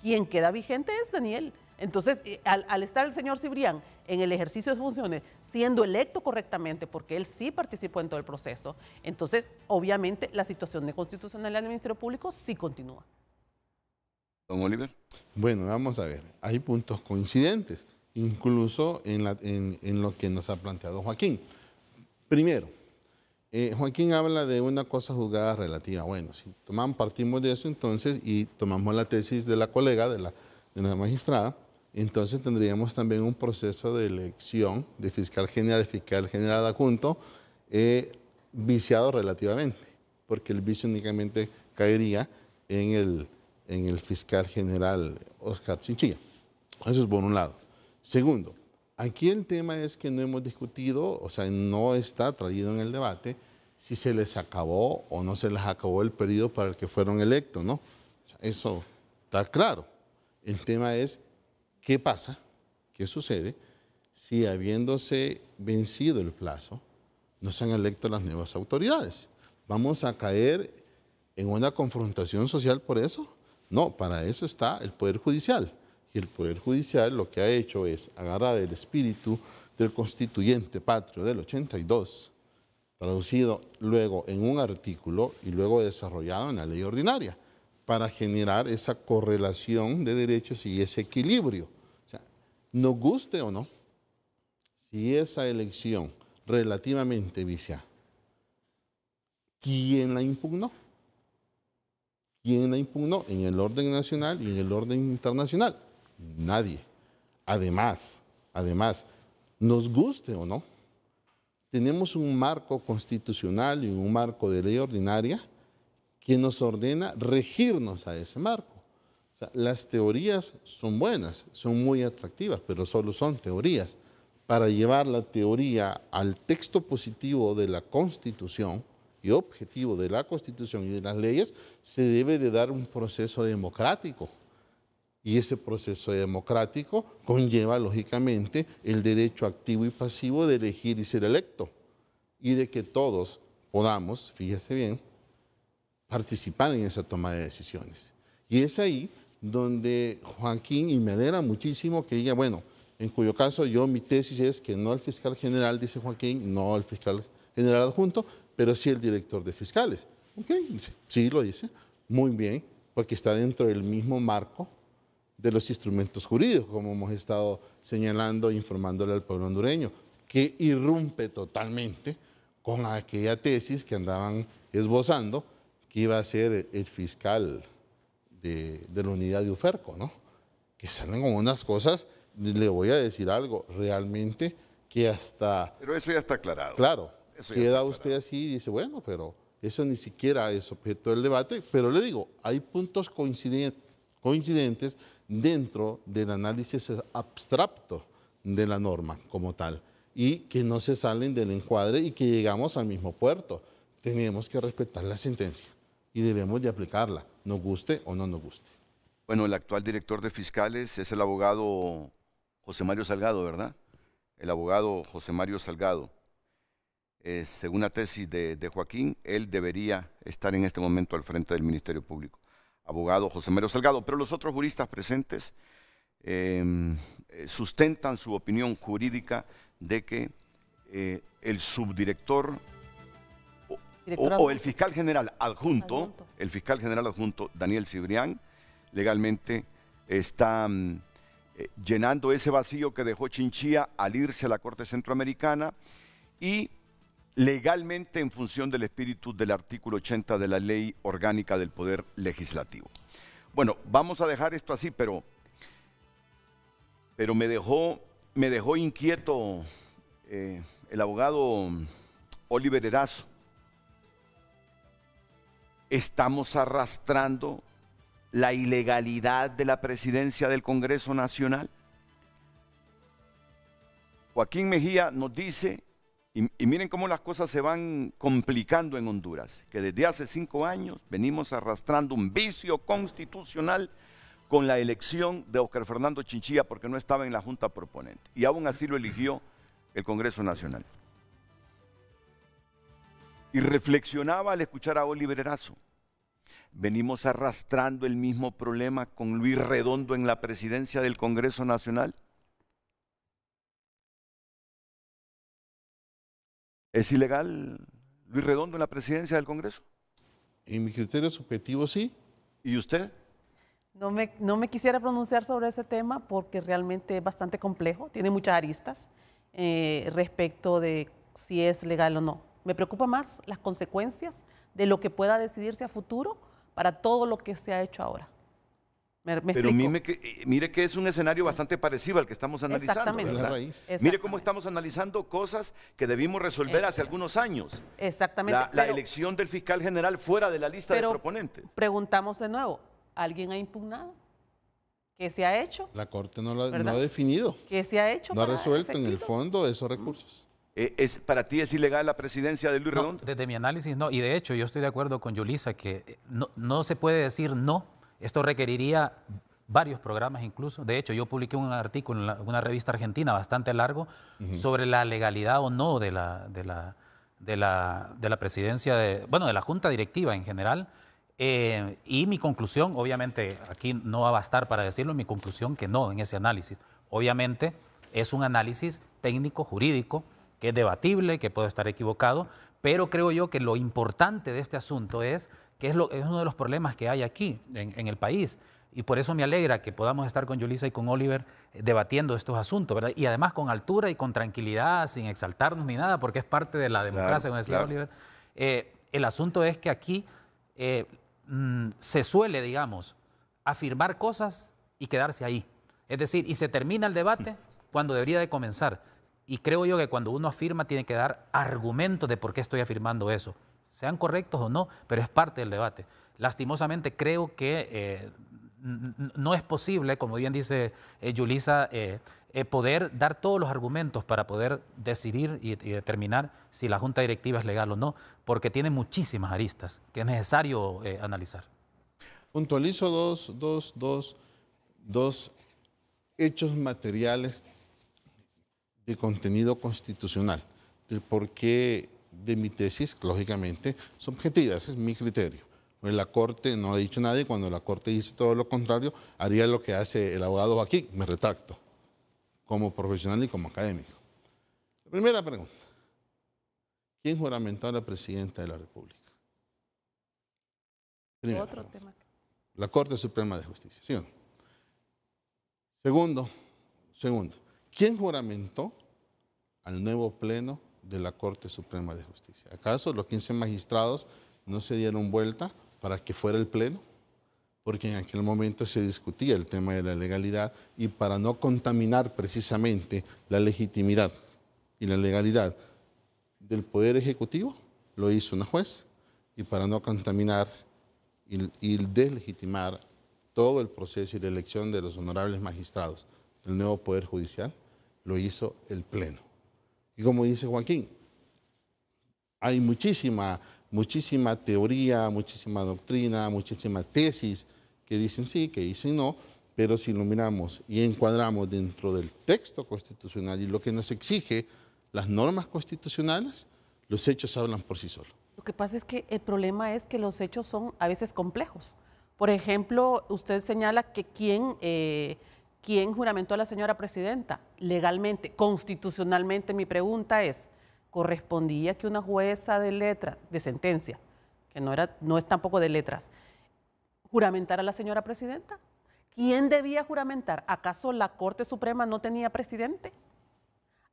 Quien queda vigente es Daniel. Entonces, al, estar el señor Cibrián en el ejercicio de funciones, siendo electo correctamente, porque él sí participó en todo el proceso, entonces, obviamente, la situación de inconstitucionalidad del Ministerio Público sí continúa. Don Oliver. Bueno, vamos a ver. Hay puntos coincidentes, incluso en, lo que nos ha planteado Joaquín. Primero, eh, Joaquín habla de una cosa juzgada relativa. Bueno, si tomamos, partimos de eso entonces y tomamos la tesis de la colega, de la, magistrada, entonces tendríamos también un proceso de elección de fiscal general, fiscal general adjunto, eh, viciado relativamente, porque el vicio únicamente caería en el en el fiscal general Oscar Chinchilla. Eso es por un lado. Segundo, aquí el tema es que no hemos discutido, o sea, no está traído en el debate si se les acabó o no se les acabó el periodo para el que fueron electos, ¿no? Eso está claro. El tema es qué pasa, qué sucede si habiéndose vencido el plazo, no se han electo las nuevas autoridades. Vamos a caer en una confrontación social por eso. No, para eso está el Poder Judicial. Y el Poder Judicial lo que ha hecho es agarrar el espíritu del constituyente patrio del 82, traducido luego en un artículo y luego desarrollado en la ley ordinaria, para generar esa correlación de derechos y ese equilibrio. O sea, nos guste o no, si esa elección relativamente vicia, ¿quién la impugnó? ¿Quién la impugnó? En el orden nacional y en el orden internacional. Nadie. Además, además, nos guste o no, tenemos un marco constitucional y un marco de ley ordinaria que nos ordena regirnos a ese marco. las teorías son buenas, son muy atractivas, pero solo son teorías. Para llevar la teoría al texto positivo de la Constitución, y objetivo de la Constitución y de las leyes, se debe de dar un proceso democrático. Y ese proceso democrático conlleva, lógicamente, el derecho activo y pasivo de elegir y ser electo. Y de que todos podamos, fíjese bien, participar en esa toma de decisiones. Y es ahí donde Joaquín, y me alegra muchísimo que diga, bueno, en cuyo caso yo mi tesis es que no al fiscal general, dice Joaquín, no al fiscal general adjunto, pero sí el director de fiscales. Ok, sí lo dice, muy bien, porque está dentro del mismo marco de los instrumentos jurídicos, como hemos estado señalando e informándole al pueblo hondureño, que irrumpe totalmente con aquella tesis que andaban esbozando que iba a ser el fiscal de, de la unidad de Uferco, ¿no? Que salen como unas cosas, le voy a decir algo, realmente que hasta... Pero eso ya está aclarado. Claro, queda usted así y dice, bueno, pero eso ni siquiera es objeto del debate, pero le digo, hay puntos coincidentes, coincidentes dentro del análisis abstracto de la norma como tal y que no se salen del encuadre y que llegamos al mismo puerto. Tenemos que respetar la sentencia y debemos de aplicarla, nos guste o no nos guste. Bueno, el actual director de fiscales es el abogado José Mario Salgado, ¿verdad? El abogado José Mario Salgado. Eh, según la tesis de, Joaquín, él debería estar en este momento al frente del Ministerio Público. Abogado José Mero Salgado, pero los otros juristas presentes em, eh, sustentan su opinión jurídica de que eh, el subdirector o, el fiscal general adjunto, el fiscal general adjunto Daniel Cibrián, legalmente está mm, llenando ese vacío que dejó Chinchía al irse a la Corte Centroamericana y legalmente en función del espíritu del artículo 80 de la Ley Orgánica del Poder Legislativo. Bueno, vamos a dejar esto así, pero, pero me, dejó, me dejó inquieto eh, el abogado Oliver Erazo. Estamos arrastrando la ilegalidad de la presidencia del Congreso Nacional. Joaquín Mejía nos dice y, miren cómo las cosas se van complicando en Honduras, que desde hace cinco años venimos arrastrando un vicio constitucional con la elección de Oscar Fernando Chinchilla porque no estaba en la Junta Proponente. Y aún así lo eligió el Congreso Nacional. Y reflexionaba al escuchar a Oliver Erazo. Venimos arrastrando el mismo problema con Luis Redondo en la presidencia del Congreso Nacional ¿Es ilegal Luis Redondo en la presidencia del Congreso? En mi criterio subjetivo, sí. ¿Y usted? No me, no me, quisiera pronunciar sobre ese tema porque realmente es bastante complejo, tiene muchas aristas eh, respecto de si es legal o no. Me preocupa más las consecuencias de lo que pueda decidirse a futuro para todo lo que se ha hecho ahora. Pero eh, mire que es un escenario bastante parecido al que estamos analizando. Mire cómo estamos analizando cosas que debimos resolver hace algunos años. Exactamente. La, elección del fiscal general fuera de la lista de proponentes. Preguntamos de nuevo, ¿alguien ha impugnado? ¿Qué se ha hecho? La Corte no lo ha definido. ¿Qué se ha hecho? No ha resuelto en el fondo esos recursos. Eh, es, ¿Para ti es ilegal la presidencia de Luis Redondo? Desde mi análisis no, y de hecho yo estoy de acuerdo con Yulisa que eh, no, no se puede decir no esto requeriría varios programas incluso. De hecho, yo publiqué un artículo en una revista argentina bastante largo sobre la legalidad o no de la, de la, de la, de la presidencia, de, bueno, de la junta directiva en general. Eh, y mi conclusión, obviamente, aquí no va a bastar para decirlo, mi conclusión que no en ese análisis. Obviamente es un análisis técnico, jurídico, que es debatible, que puede estar equivocado, pero creo yo que lo importante de este asunto es que es, uno de los problemas que hay aquí en, el país. Y por eso me alegra que podamos estar con Yulisa y con Oliver eh, debatiendo estos asuntos, ¿verdad? Y además con altura y con tranquilidad, sin exaltarnos ni nada, porque es parte de la democracia, como decía Oliver. Eh, el asunto es que aquí eh, mm, se suele, digamos, afirmar cosas y quedarse ahí. Es decir, y se termina el debate cuando debería de comenzar. Y creo yo que cuando uno afirma tiene que dar argumentos de por qué estoy afirmando eso sean correctos o no, pero es parte del debate. Lastimosamente creo que eh, no es posible, como bien dice eh, eh, eh, poder dar todos los argumentos para poder decidir y, determinar si la junta directiva es legal o no, porque tiene muchísimas aristas que es necesario analizar. Puntualizo dos, dos, dos, dos hechos materiales de contenido constitucional, el por de mi tesis, lógicamente, subjetiva, ese es mi criterio. Pues la Corte, no ha dicho nadie, cuando la Corte dice todo lo contrario, haría lo que hace el abogado aquí, me retracto, como profesional y como académico. La primera pregunta, ¿quién juramentó a la Presidenta de la República? Otro tema. La Corte Suprema de Justicia, ¿sí o no? Segundo, segundo, ¿quién juramentó al nuevo Pleno de la Corte Suprema de Justicia. ¿Acaso los 15 magistrados no se dieron vuelta para que fuera el Pleno? Porque en aquel momento se discutía el tema de la legalidad y para no contaminar precisamente la legitimidad y la legalidad del Poder Ejecutivo, lo hizo una juez y para no contaminar y, deslegitimar todo el proceso y la elección de los honorables magistrados del nuevo Poder Judicial, lo hizo el Pleno. Y como dice Joaquín, hay muchísima, muchísima teoría, muchísima doctrina, muchísima tesis que dicen sí, que dicen no, pero si lo miramos y encuadramos dentro del texto constitucional y lo que nos exige las normas constitucionales, los hechos hablan por sí solos. Lo que pasa es que el problema es que los hechos son a veces complejos. Por ejemplo, usted señala que quien eh, ¿quién juramentó a la señora presidenta? Legalmente, constitucionalmente, mi pregunta es, ¿correspondía que una jueza de letras, de sentencia, que no, era, no es tampoco de letras, juramentara a la señora presidenta? ¿Quién debía juramentar? ¿Acaso la Corte Suprema no tenía presidente?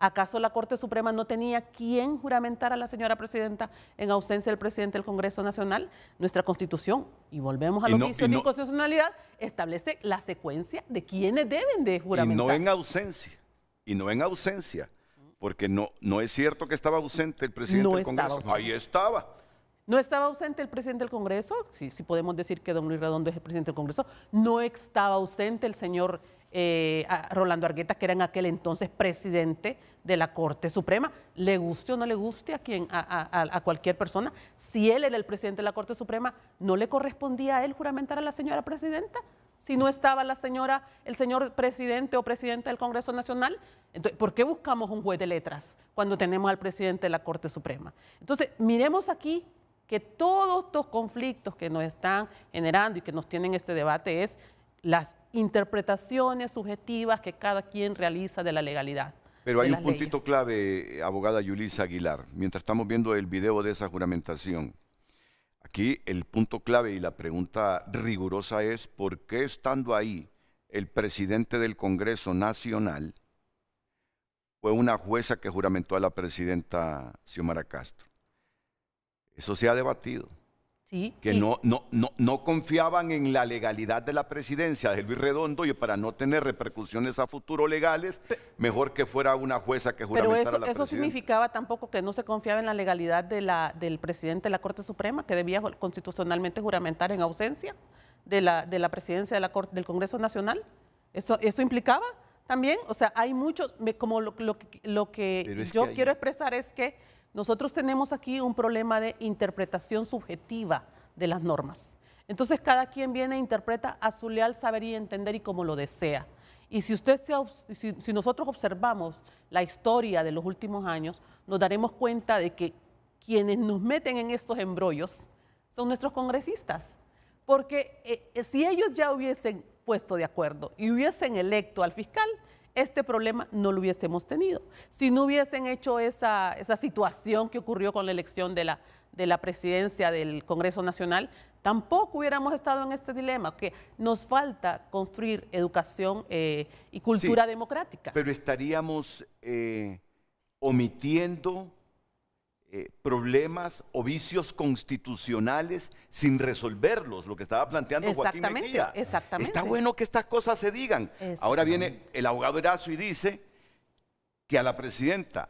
¿Acaso la Corte Suprema no tenía quién juramentar a la señora presidenta en ausencia del presidente del Congreso Nacional? Nuestra Constitución, y volvemos a lo mismo constitucionalidad, establece la secuencia de quienes deben de juramentar. Y no en ausencia, y no en ausencia, porque no, no es cierto que estaba ausente el presidente del Congreso. Ahí estaba. No estaba ausente el presidente del Congreso, si, sí podemos decir que don Luis Redondo es el presidente del Congreso, no estaba ausente el señor eh, Rolando Argueta, que era en aquel entonces presidente de la Corte Suprema, le guste o no le guste a, quien, a, cualquier persona. Si él era el presidente de la Corte Suprema, ¿no le correspondía a él juramentar a la señora presidenta? si no estaba la señora, el señor presidente o presidenta del Congreso Nacional? Entonces, ¿por qué buscamos un juez de letras cuando tenemos al presidente de la Corte Suprema? Entonces, miremos aquí que todos estos conflictos que nos están generando y que nos tienen este debate es las interpretaciones subjetivas que cada quien realiza de la legalidad. Pero hay un puntito clave, eh, abogada Yulisa Aguilar, mientras estamos viendo el video de esa juramentación. Aquí el punto clave y la pregunta rigurosa es por qué estando ahí el presidente del Congreso Nacional fue una jueza que juramentó a la presidenta Xiomara Castro. Eso se ha debatido que no, no, no, no confiaban en la legalidad de la presidencia de Luis Redondo y para no tener repercusiones a futuro legales, mejor que fuera una jueza que juramentara pero eso, eso significaba tampoco que no se confiaba en la legalidad de la, del presidente de la Corte Suprema, que debía constitucionalmente juramentar en ausencia de la, de la presidencia de la Corte, del Congreso Nacional. ¿Eso, eso implicaba también? O sea, hay muchos, como lo, lo, lo que yo quiero expresar es que nosotros tenemos aquí un problema de interpretación subjetiva de las normas. Entonces cada quien viene e interpreta a su leal saber y entender y como lo desea. Y si, usted nosotros observamos la historia de los últimos años, nos daremos cuenta de que quienes nos meten en estos embrollos son nuestros congresistas. Porque eh, eh, si ellos ya hubiesen puesto de acuerdo y hubiesen electo al fiscal, este problema no lo hubiésemos tenido. Si no hubiesen hecho esa, situación que ocurrió con la elección de la, de la presidencia del Congreso Nacional, tampoco hubiéramos estado en este dilema, que nos falta construir educación eh, y cultura democrática. Pero estaríamos eh, omitiendo eh, problemas o vicios constitucionales sin resolverlos, lo que estaba planteando Joaquín Mejía. Exactamente. Está bueno que estas cosas se digan. Ahora viene el abogado Erazo y dice que a la presidenta,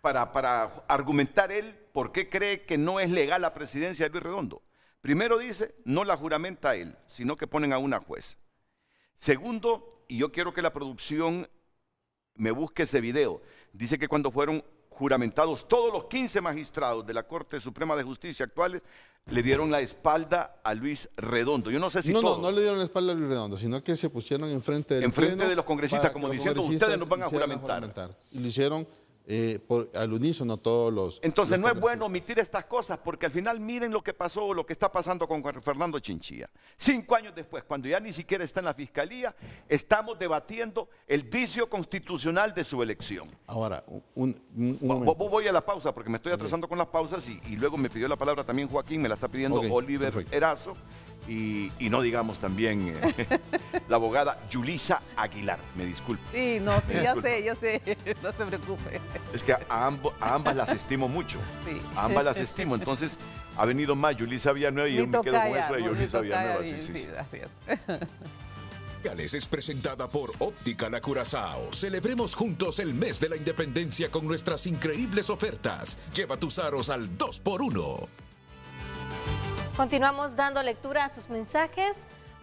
para, argumentar él por qué cree que no es legal la presidencia de Luis Redondo. Primero dice, no la juramenta él, sino que ponen a una juez. Segundo, y yo quiero que la producción me busque ese video, dice que cuando fueron juramentados todos los 15 magistrados de la Corte Suprema de Justicia actuales le dieron la espalda a Luis Redondo. Yo no sé si no, no, no le dieron la espalda a Luis Redondo, sino que se pusieron enfrente del enfrente de los congresistas como diciendo ustedes nos van a juramentar. a juramentar. Y lo hicieron eh, por, al unísono todos los... Entonces no es bueno omitir estas cosas porque al final miren lo que pasó lo que está pasando con Fernando Chinchilla. Cinco años después, cuando ya ni siquiera está en la fiscalía, estamos debatiendo el vicio constitucional de su elección. Ahora, un, un, Voy a la pausa porque me estoy atrasando con las pausas y, luego me pidió la palabra también Joaquín, me la está pidiendo Oliver Erazo. Y, no digamos también eh, la abogada Yulisa Aguilar, me disculpo. Sí, no, sí, ya sé, yo sé, no se preocupe. Es que a, ambas las estimo mucho, sí. a ambas las estimo, entonces ha venido más Yulisa Villanueva y yo me quedo con eso de Yulisa Villanueva. Sí, sí, sí. es. es presentada por Óptica La Curazao. Celebremos juntos el mes de la independencia con nuestras increíbles ofertas. Lleva tus aros al 2x1. Continuamos dando lectura a sus mensajes.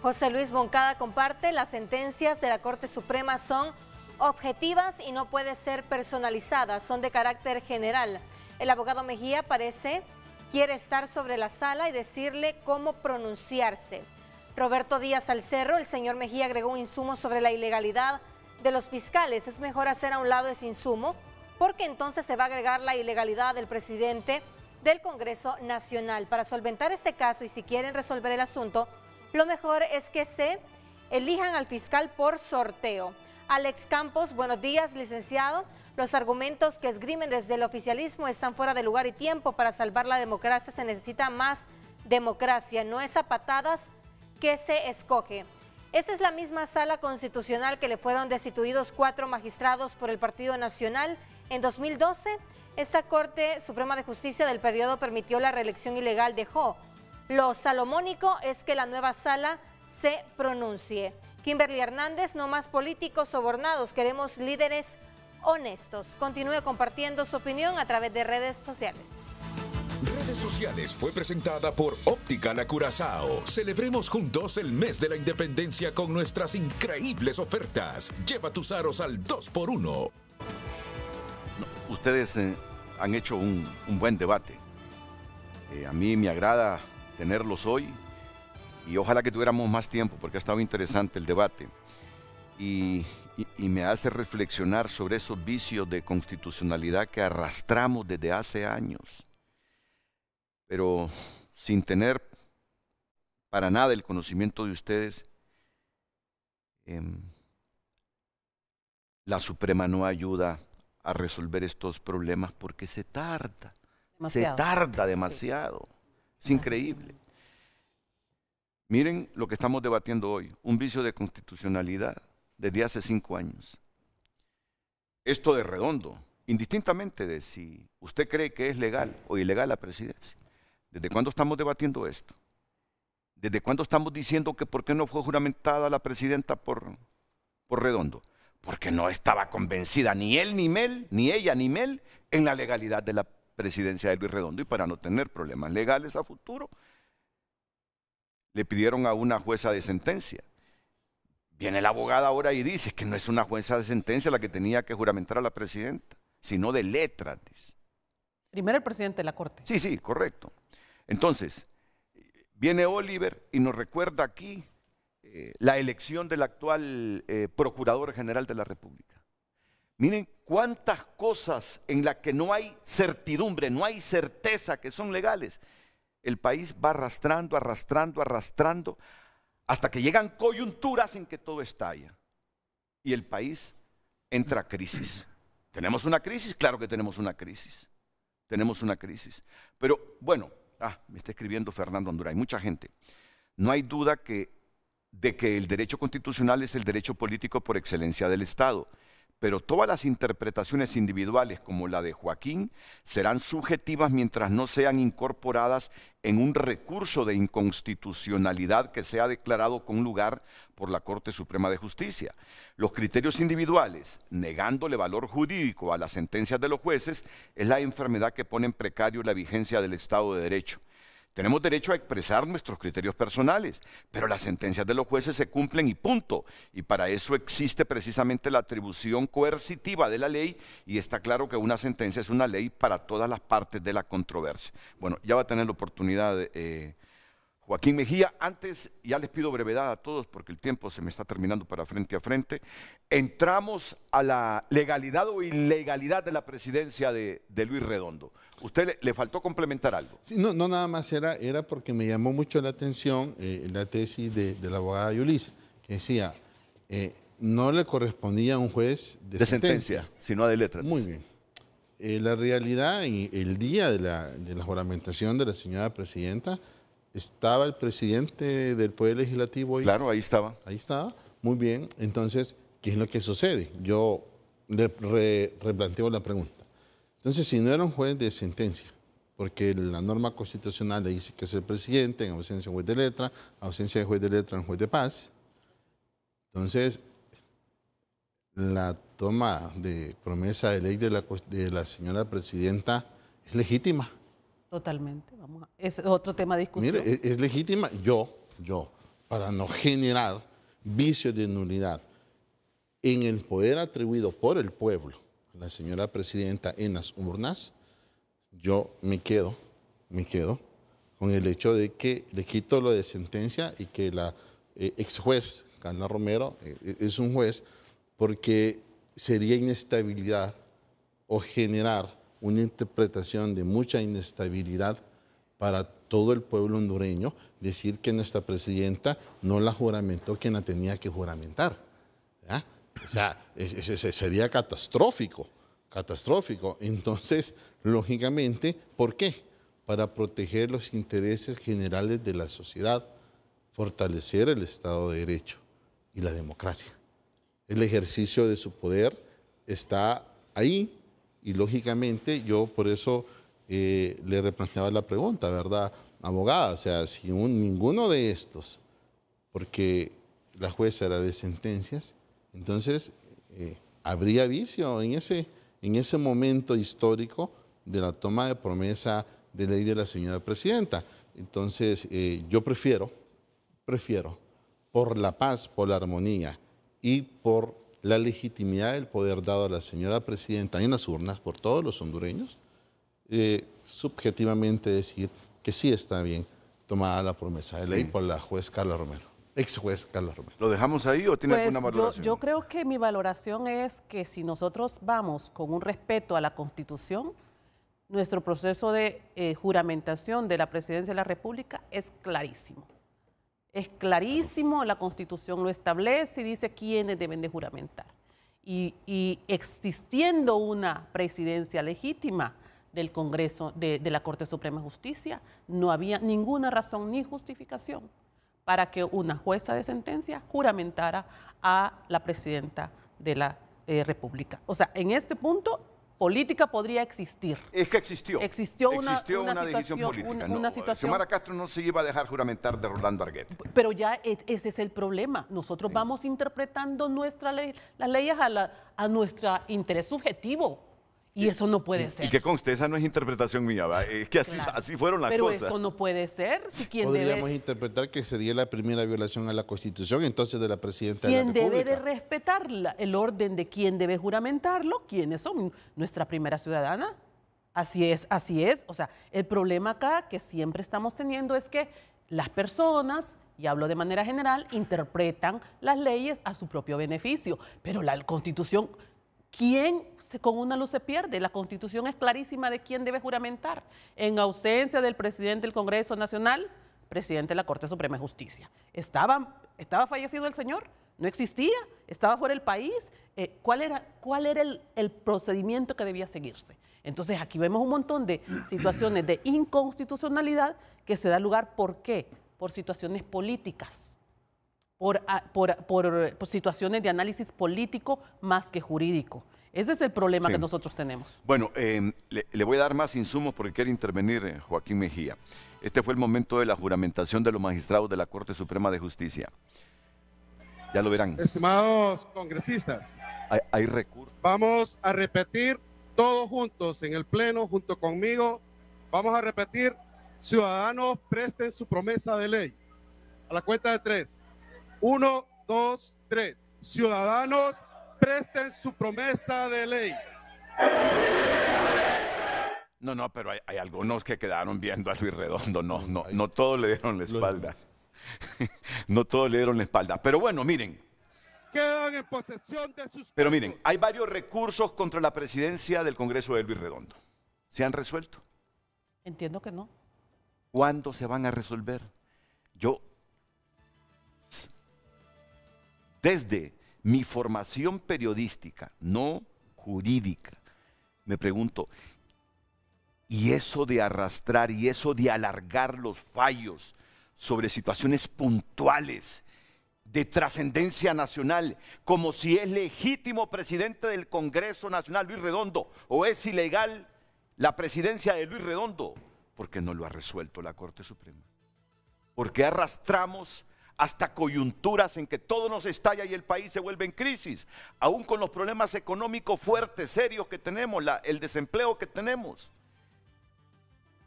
José Luis Boncada comparte, las sentencias de la Corte Suprema son objetivas y no pueden ser personalizadas, son de carácter general. El abogado Mejía parece quiere estar sobre la sala y decirle cómo pronunciarse. Roberto Díaz Alcerro, el señor Mejía agregó un insumo sobre la ilegalidad de los fiscales. Es mejor hacer a un lado ese insumo porque entonces se va a agregar la ilegalidad del presidente del Congreso Nacional. Para solventar este caso y si quieren resolver el asunto, lo mejor es que se elijan al fiscal por sorteo. Alex Campos, buenos días, licenciado. Los argumentos que esgrimen desde el oficialismo están fuera de lugar y tiempo. Para salvar la democracia se necesita más democracia, no es a patadas que se escoge. Esta es la misma sala constitucional que le fueron destituidos cuatro magistrados por el Partido Nacional en 2012 esta Corte Suprema de Justicia del periodo permitió la reelección ilegal de Ho. Lo salomónico es que la nueva sala se pronuncie. Kimberly Hernández, no más políticos sobornados, queremos líderes honestos. Continúe compartiendo su opinión a través de redes sociales. Redes sociales fue presentada por Óptica La Curazao. Celebremos juntos el mes de la independencia con nuestras increíbles ofertas. Lleva tus aros al 2x1 ustedes eh, han hecho un, buen debate. Eh, a mí me agrada tenerlos hoy y ojalá que tuviéramos más tiempo porque ha estado interesante el debate. Y, me hace reflexionar sobre esos vicios de constitucionalidad que arrastramos desde hace años, pero sin tener para nada el conocimiento de ustedes. Em, la Suprema no ayuda a resolver estos problemas porque se tarda. Se tarda demasiado. Es increíble. Miren lo que estamos debatiendo hoy, un vicio de constitucionalidad desde hace cinco años. Esto de redondo, indistintamente de si usted cree que es legal o ilegal la presidencia. ¿Desde cuándo estamos debatiendo esto? ¿Desde cuándo estamos diciendo que por qué no fue juramentada la presidenta por, por redondo? porque no estaba convencida ni él ni Mel, ni ella ni Mel, en la legalidad de la presidencia de Luis Redondo y para no tener problemas legales a futuro, le pidieron a una jueza de sentencia. Viene la abogada ahora y dice que no es una jueza de sentencia la que tenía que juramentar a la presidenta, sino de letras. Primero el presidente de la corte. Sí, sí, correcto. Entonces, viene Oliver y nos recuerda aquí la elección del actual eh, Procurador General de la República. Miren cuántas cosas en las que no hay certidumbre, no hay certeza que son legales. El país va arrastrando, arrastrando, arrastrando, hasta que llegan coyunturas en que todo estalla. Y el país entra a crisis. ¿Tenemos una crisis? Claro que tenemos una crisis. Tenemos una crisis. Pero bueno, ah, me está escribiendo Fernando Honduras, hay mucha gente. No hay duda que de que el derecho constitucional es el derecho político por excelencia del Estado, pero todas las interpretaciones individuales como la de Joaquín serán subjetivas mientras no sean incorporadas en un recurso de inconstitucionalidad que sea declarado con lugar por la Corte Suprema de Justicia. Los criterios individuales, negándole valor jurídico a las sentencias de los jueces, es la enfermedad que pone en precario la vigencia del Estado de Derecho. Tenemos derecho a expresar nuestros criterios personales, pero las sentencias de los jueces se cumplen y punto. Y para eso existe precisamente la atribución coercitiva de la ley y está claro que una sentencia es una ley para todas las partes de la controversia. Bueno, ya va a tener la oportunidad de, eh, Joaquín Mejía, antes ya les pido brevedad a todos porque el tiempo se me está terminando para frente a frente. Entramos a la legalidad o ilegalidad de la presidencia de, Luis Redondo. ¿Usted le, faltó complementar algo? no, no, nada más era, era porque me llamó mucho la atención eh, la tesis de, la abogada Yulisa, que decía, eh, no le correspondía a un juez de, sentencia, sino a de letras. Muy bien. Eh, la realidad, en el día de la, de la juramentación de la señora presidenta, estaba el presidente del Poder Legislativo ahí. Claro, ahí estaba. Ahí estaba. Muy bien. Entonces, ¿qué es lo que sucede? Yo le replanteo la pregunta. Entonces, si no era un juez de sentencia, porque la norma constitucional le dice que es el presidente en ausencia de juez de letra, ausencia de juez de letra en juez de paz, entonces la toma de promesa de ley de la señora presidenta es legítima. Totalmente. Vamos es otro tema de discusión. Mire, es, legítima, yo, yo, para no generar vicios de nulidad en el poder atribuido por el pueblo, la señora presidenta en las urnas, yo me quedo, me quedo con el hecho de que le quito lo de sentencia y que la eh, ex juez Carla Romero eh, e-, es un juez porque sería inestabilidad o generar una interpretación de mucha inestabilidad para todo el pueblo hondureño decir que nuestra presidenta no la juramentó que la tenía que juramentar. O sea, sería catastrófico, catastrófico. Entonces, lógicamente, ¿por qué? Para proteger los intereses generales de la sociedad, fortalecer el Estado de Derecho y la democracia. El ejercicio de su poder está ahí y lógicamente yo por eso eh, le replanteaba la pregunta, ¿verdad? Abogada, o sea, si un, ninguno de estos, porque la jueza era de sentencias, entonces eh, habría vicio en ese, en ese momento histórico de la toma de promesa de ley de la señora presidenta. Entonces, eh, yo prefiero, prefiero, por la paz, por la armonía y por la legitimidad del poder dado a la señora presidenta en las urnas por todos los hondureños, eh, subjetivamente decir que sí está bien tomada la promesa de ley por la juez Carla Romero, ex juez Carla Romero. ¿Lo dejamos ahí o tiene pues alguna valoración? Yo, creo que mi valoración es que si nosotros vamos con un respeto a la Constitución, nuestro proceso de eh, juramentación de la presidencia de la República es clarísimo. Es clarísimo, la Constitución lo establece y dice quiénes deben de juramentar. Y, existiendo una presidencia legítima del Congreso, de, la Corte Suprema de Justicia, no había ninguna razón ni justificación para que una jueza de sentencia juramentara a la presidenta de la eh, República. O sea, en este punto política podría existir. Es que existió. Existió una, decisión política. no, eh, Castro no se iba a dejar juramentar de Rolando Arguete. Pero ya e, ese es el problema. Nosotros vamos interpretando nuestra ley, las leyes a, a nuestro interés subjetivo. Y, eso no puede ser. Y que conste, esa no es interpretación mía, es que así, fueron las cosas. Pero eso no puede ser. Debemos Podríamos interpretar que sería la primera violación a la Constitución entonces de la presidenta de la República. debe de respetar el orden de quién debe juramentarlo, quiénes son, nuestra primera ciudadana. Así es, así es. O sea, el problema acá que siempre estamos teniendo es que las personas y hablo de manera general, interpretan las leyes a su propio beneficio. Pero la Constitución, ¿quién con una luz se pierde. La constitución es clarísima de quién debe juramentar. En ausencia del presidente del Congreso Nacional, presidente de la Corte Suprema de Justicia. Estaba, fallecido el señor, no existía, estaba fuera del país. Eh, ¿Cuál era, cuál era el, procedimiento que debía seguirse? Entonces aquí vemos un montón de situaciones de inconstitucionalidad que se da lugar, ¿por qué? Por situaciones políticas. por, situaciones de análisis político más que jurídico. Ese es el problema que nosotros tenemos. Bueno, em, le, voy a dar más insumos porque quiere intervenir eh, Joaquín Mejía. Este fue el momento de la juramentación de los magistrados de la Corte Suprema de Justicia. Ya lo verán. Estimados congresistas, hay, hay recursos. Vamos a repetir todos juntos en el Pleno, junto conmigo, vamos a repetir, ciudadanos, presten su promesa de ley. A la cuenta de tres. Uno, dos, tres. Ciudadanos, presten su promesa de ley. No, no, pero hay, algunos que quedaron viendo a Luis Redondo. No, no, no todos le dieron la espalda. no todos le dieron la espalda. Pero bueno, miren. Quedan en posesión de sus. Pero miren, hay varios recursos contra la presidencia del Congreso de Luis Redondo. ¿Se han resuelto? Entiendo que no. ¿Cuándo se van a resolver? Yo. Desde mi formación periodística, no jurídica. Me pregunto, ¿y eso de arrastrar y eso de alargar los fallos sobre situaciones puntuales de trascendencia nacional, como si es legítimo presidente del Congreso Nacional Luis Redondo o es ilegal la presidencia de Luis Redondo? Porque no lo ha resuelto la Corte Suprema. Porque arrastramos hasta coyunturas en que todo nos estalla y el país se vuelve en crisis, aún con los problemas económicos fuertes, serios que tenemos, el desempleo que tenemos,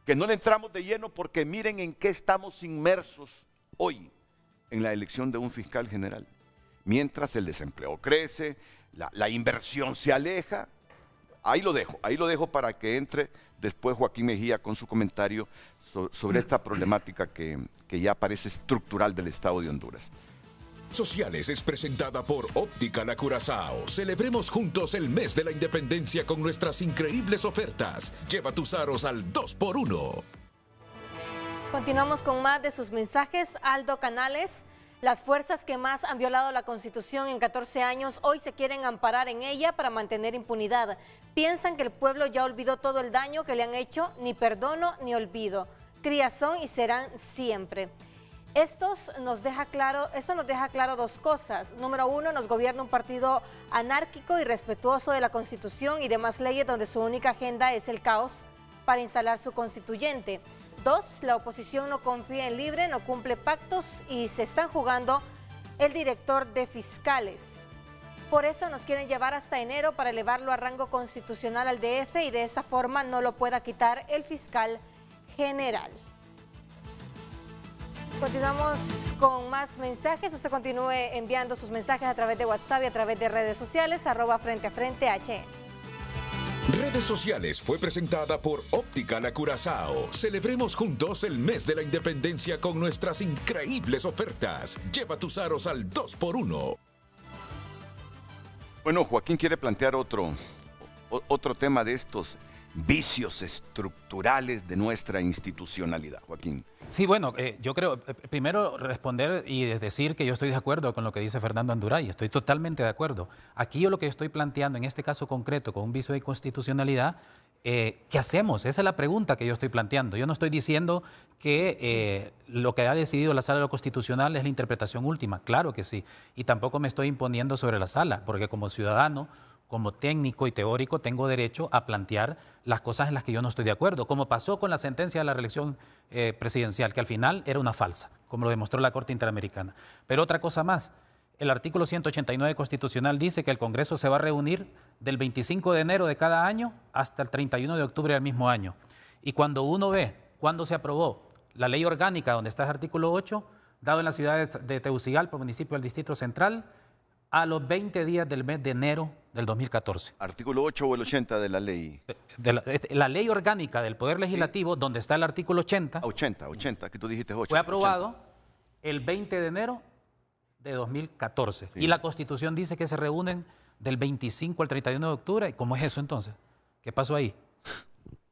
que no le entramos de lleno porque miren en qué estamos inmersos hoy en la elección de un fiscal general. Mientras el desempleo crece, la inversión se aleja, Ahí lo dejo, ahí lo dejo para que entre después Joaquín Mejía con su comentario sobre esta problemática que, que ya parece estructural del Estado de Honduras sociales es presentada por Óptica La Curazao. Celebremos juntos el mes de la independencia con nuestras increíbles ofertas. Lleva tus aros al 2x1. Continuamos con más de sus mensajes. Aldo Canales las fuerzas que más han violado la Constitución en 14 años hoy se quieren amparar en ella para mantener impunidad. Piensan que el pueblo ya olvidó todo el daño que le han hecho, ni perdono ni olvido. son y serán siempre. esto nos deja claro dos cosas. Número uno, nos gobierna un partido anárquico y respetuoso de la Constitución y demás leyes donde su única agenda es el caos para instalar su constituyente. Dos, la oposición no confía en Libre, no cumple pactos y se están jugando el director de fiscales. Por eso nos quieren llevar hasta enero para elevarlo a rango constitucional al DF y de esa forma no lo pueda quitar el fiscal general. Continuamos con más mensajes. Usted continúe enviando sus mensajes a través de WhatsApp y a través de redes sociales, arroba frente a frente HN. Redes sociales fue presentada por Óptica La Curazao. Celebremos juntos el mes de la independencia con nuestras increíbles ofertas. Lleva tus aros al 2x1. Bueno, Joaquín quiere plantear otro, otro tema de estos vicios estructurales de nuestra institucionalidad, Joaquín. Sí, bueno, eh, yo creo, eh, eh, primero responder y decir que yo estoy de acuerdo con lo que dice Fernando Anduray, estoy totalmente de acuerdo. Aquí yo lo que estoy planteando en este caso concreto con un vicio de constitucionalidad, ¿qué hacemos? Esa es la pregunta que yo estoy planteando. Yo no estoy diciendo que lo que ha decidido la sala de lo constitucional es la interpretación última, claro que sí, y tampoco me estoy imponiendo sobre la sala, porque como ciudadano como técnico y teórico tengo derecho a plantear las cosas en las que yo no estoy de acuerdo, como pasó con la sentencia de la reelección eh, presidencial, que al final era una falsa, como lo demostró la Corte Interamericana. Pero otra cosa más, el artículo 189 constitucional dice que el Congreso se va a reunir del 25 de enero de cada año hasta el 31 de octubre del mismo año. Y cuando uno ve cuándo se aprobó la ley orgánica, donde está el artículo 8, dado en la ciudad de por municipio del Distrito Central, a los 20 días del mes de enero del 2014. Artículo 8 o el 80 de la ley. De, la, ley orgánica del Poder Legislativo, donde está el artículo 80. 80, 80, que tú dijiste 8. Fue aprobado el 20 de enero de 2014. Y la Constitución dice que se reúnen del 25 al 31 de octubre. ¿Cómo es eso entonces? ¿Qué pasó ahí?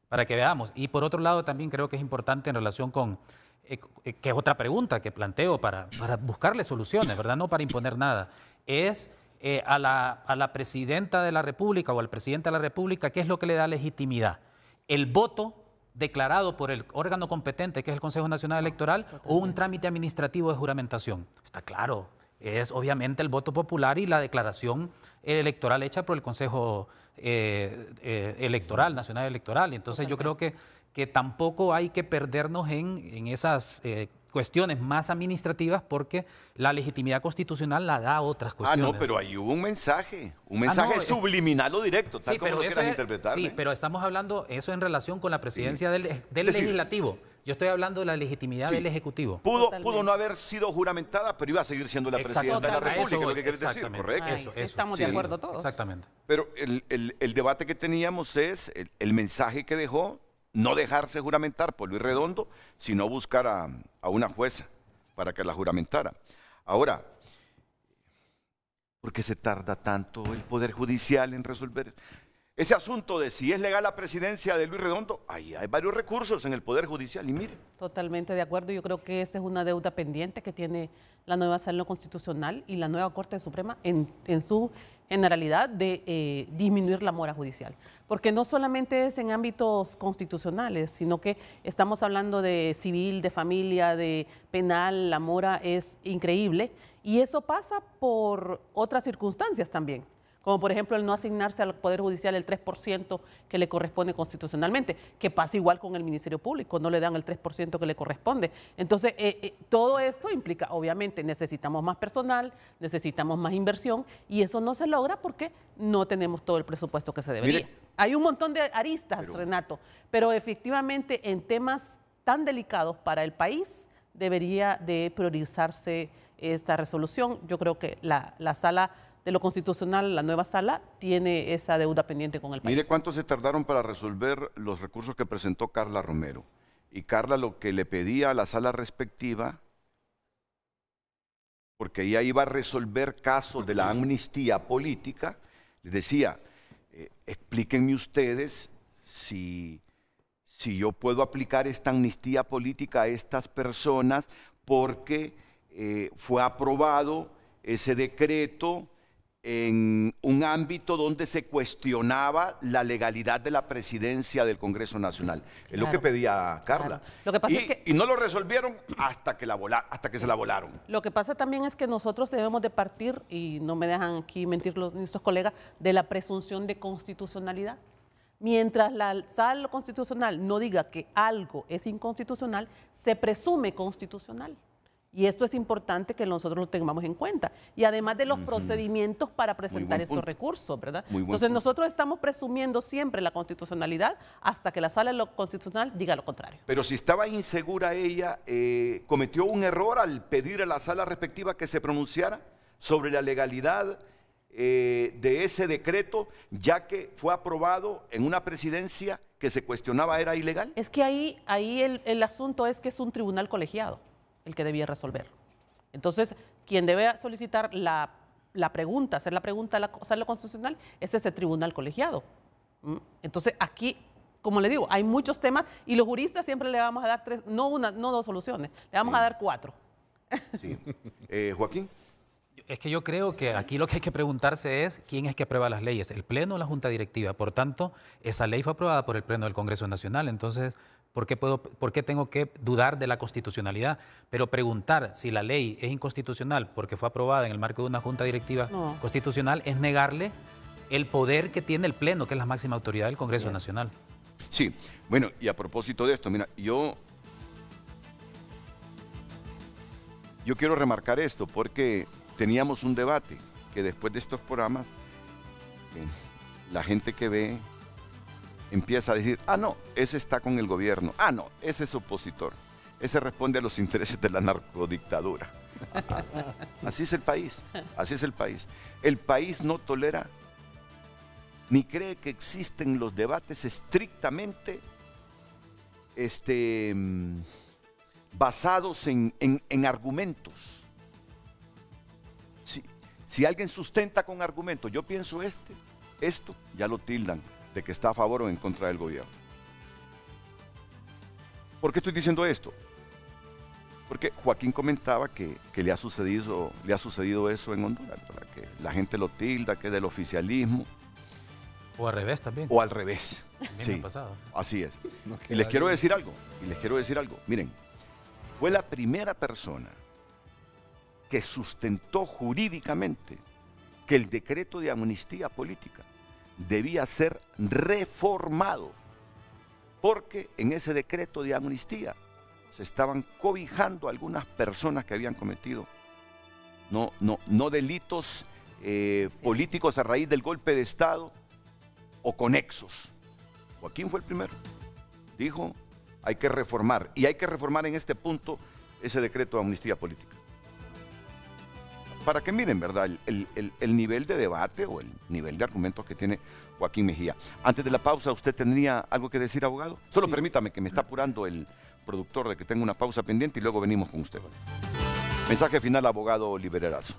Para que veamos. Y por otro lado, también creo que es importante en relación con, eh, eh, que es otra pregunta que planteo para, para buscarle soluciones, ¿verdad? No para imponer nada es eh, a, la, a la presidenta de la República o al presidente de la República, ¿qué es lo que le da legitimidad? El voto declarado por el órgano competente, que es el Consejo Nacional ah, Electoral, o un trámite administrativo de juramentación. Está claro, es obviamente el voto popular y la declaración eh, electoral hecha por el Consejo eh, Electoral, Nacional Electoral. Entonces yo creo que que tampoco hay que perdernos en, esas eh, cuestiones más administrativas porque la legitimidad constitucional la da a otras cuestiones. Ah, no, pero ahí hubo un mensaje, un ah, mensaje subliminal o directo, tal como lo quieras interpretar. Sí, pero estamos hablando eso en relación con la presidencia del, legislativo. Yo estoy hablando de la legitimidad del Ejecutivo. Pudo, pudo no haber sido juramentada, pero iba a seguir siendo la presidenta de la República, lo que querés decir, ¿correcto? Estamos de acuerdo todos. Exactamente. Pero el, el, debate que teníamos es el mensaje que dejó no dejarse juramentar por Luis Redondo, sino buscar a, una jueza para que la juramentara. Ahora, ¿por qué se tarda tanto el Poder Judicial en resolver? Ese asunto de si es legal la presidencia de Luis Redondo, ahí hay varios recursos en el Poder Judicial y mire. Totalmente de acuerdo, yo creo que esa es una deuda pendiente que tiene la nueva Sala Constitucional y la nueva Corte Suprema en, en su en realidad de eh, disminuir la mora judicial. Porque no solamente es en ámbitos constitucionales, sino que estamos hablando de civil, de familia, de penal, la mora es increíble. Y eso pasa por otras circunstancias también como por ejemplo el no asignarse al Poder Judicial el 3% que le corresponde constitucionalmente, que pasa igual con el Ministerio Público, no le dan el 3% que le corresponde. Entonces, eh, eh, todo esto implica, obviamente, necesitamos más personal, necesitamos más inversión, y eso no se logra porque no tenemos todo el presupuesto que se debería. Hay un montón de aristas, Renato, pero efectivamente en temas tan delicados para el país debería de priorizarse esta resolución. Yo creo que la, la sala de lo constitucional, la nueva sala tiene esa deuda pendiente con el país. Mire cuánto se tardaron para resolver los recursos que presentó Carla Romero. Y Carla lo que le pedía a la sala respectiva, porque ella iba a resolver casos de la amnistía política, le decía, eh, explíquenme ustedes si, yo puedo aplicar esta amnistía política a estas personas porque eh, fue aprobado ese decreto en un ámbito donde se cuestionaba la legalidad de la presidencia del Congreso Nacional. Es lo que pedía Carla. y, no lo resolvieron hasta que, la hasta que se la volaron. Lo que pasa también es que nosotros debemos de partir, y no me dejan aquí mentir los, nuestros colegas, de la presunción de constitucionalidad. Mientras la sala constitucional no diga que algo es inconstitucional, se presume constitucional. Y eso es importante que nosotros lo tengamos en cuenta. Y además de los procedimientos para presentar esos recursos, ¿verdad? Entonces nosotros estamos presumiendo siempre la constitucionalidad hasta que la sala constitucional diga lo contrario. Pero si estaba insegura ella, eh, ¿cometió un error al pedir a la sala respectiva que se pronunciara sobre la legalidad? Eh, de ese decreto, ya que fue aprobado en una presidencia que se cuestionaba era ilegal? Es que ahí, ahí el asunto es que es un tribunal colegiado el que debía resolver. Entonces, quien debe solicitar la, pregunta, hacer la pregunta a la sala constitucional, es ese tribunal colegiado. Entonces, aquí, como le digo, hay muchos temas y los juristas siempre le vamos a dar tres, no una, no dos soluciones, le vamos a dar cuatro. Sí. Eh, Joaquín. Es que yo creo que aquí lo que hay que preguntarse es quién es que aprueba las leyes, el Pleno o la Junta Directiva. Por tanto, esa ley fue aprobada por el Pleno del Congreso Nacional. Entonces, ¿Por qué, puedo, tengo que dudar de la constitucionalidad? Pero preguntar si la ley es inconstitucional porque fue aprobada en el marco de una junta directiva constitucional es negarle el poder que tiene el Pleno, que es la máxima autoridad del Congreso Nacional. Sí, bueno, y a propósito de esto, mira, yo, yo quiero remarcar esto porque teníamos un debate que después de estos programas, eh, la gente que ve empieza a decir, ah, no, ese está con el gobierno, ah, no, ese es opositor, ese responde a los intereses de la narcodictadura. así es el país, así es el país. El país no tolera ni cree que existen los debates estrictamente este, mm, basados en, argumentos. Si, si alguien sustenta con argumentos, yo pienso este, esto, ya lo tildan de que está a favor o en contra del gobierno. ¿Por qué estoy diciendo esto? Porque Joaquín comentaba que, le, ha sucedido, le ha sucedido eso en Honduras, que la gente lo tilda, que es del oficialismo. O al revés también. O al revés. Sí, así es. Y les quiero decir algo, y les quiero decir algo. Miren, fue la primera persona que sustentó jurídicamente que el decreto de amnistía política debía ser reformado, porque en ese decreto de amnistía se estaban cobijando algunas personas que habían cometido no, no, no delitos eh, políticos a raíz del golpe de Estado o conexos. Joaquín fue el primero. Dijo, hay que reformar, y hay que reformar en este punto ese decreto de amnistía política para que miren, ¿verdad? El, nivel de debate o el nivel de argumentos que tiene Joaquín Mejía. Antes de la pausa, ¿usted tendría algo que decir, abogado? Solo permítame que me está apurando el productor de que tenga una pausa pendiente y luego venimos con usted. Mensaje final, abogado Libererazo.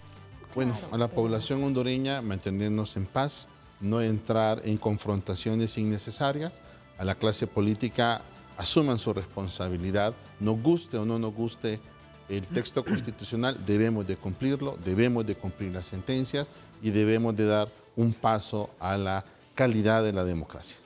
Bueno, a la población hondureña mantenernos en paz, no entrar en confrontaciones innecesarias, a la clase política asuman su responsabilidad, nos guste o no nos guste el texto constitucional, debemos de cumplirlo, debemos de cumplir las sentencias y debemos de dar un paso a la calidad de la democracia.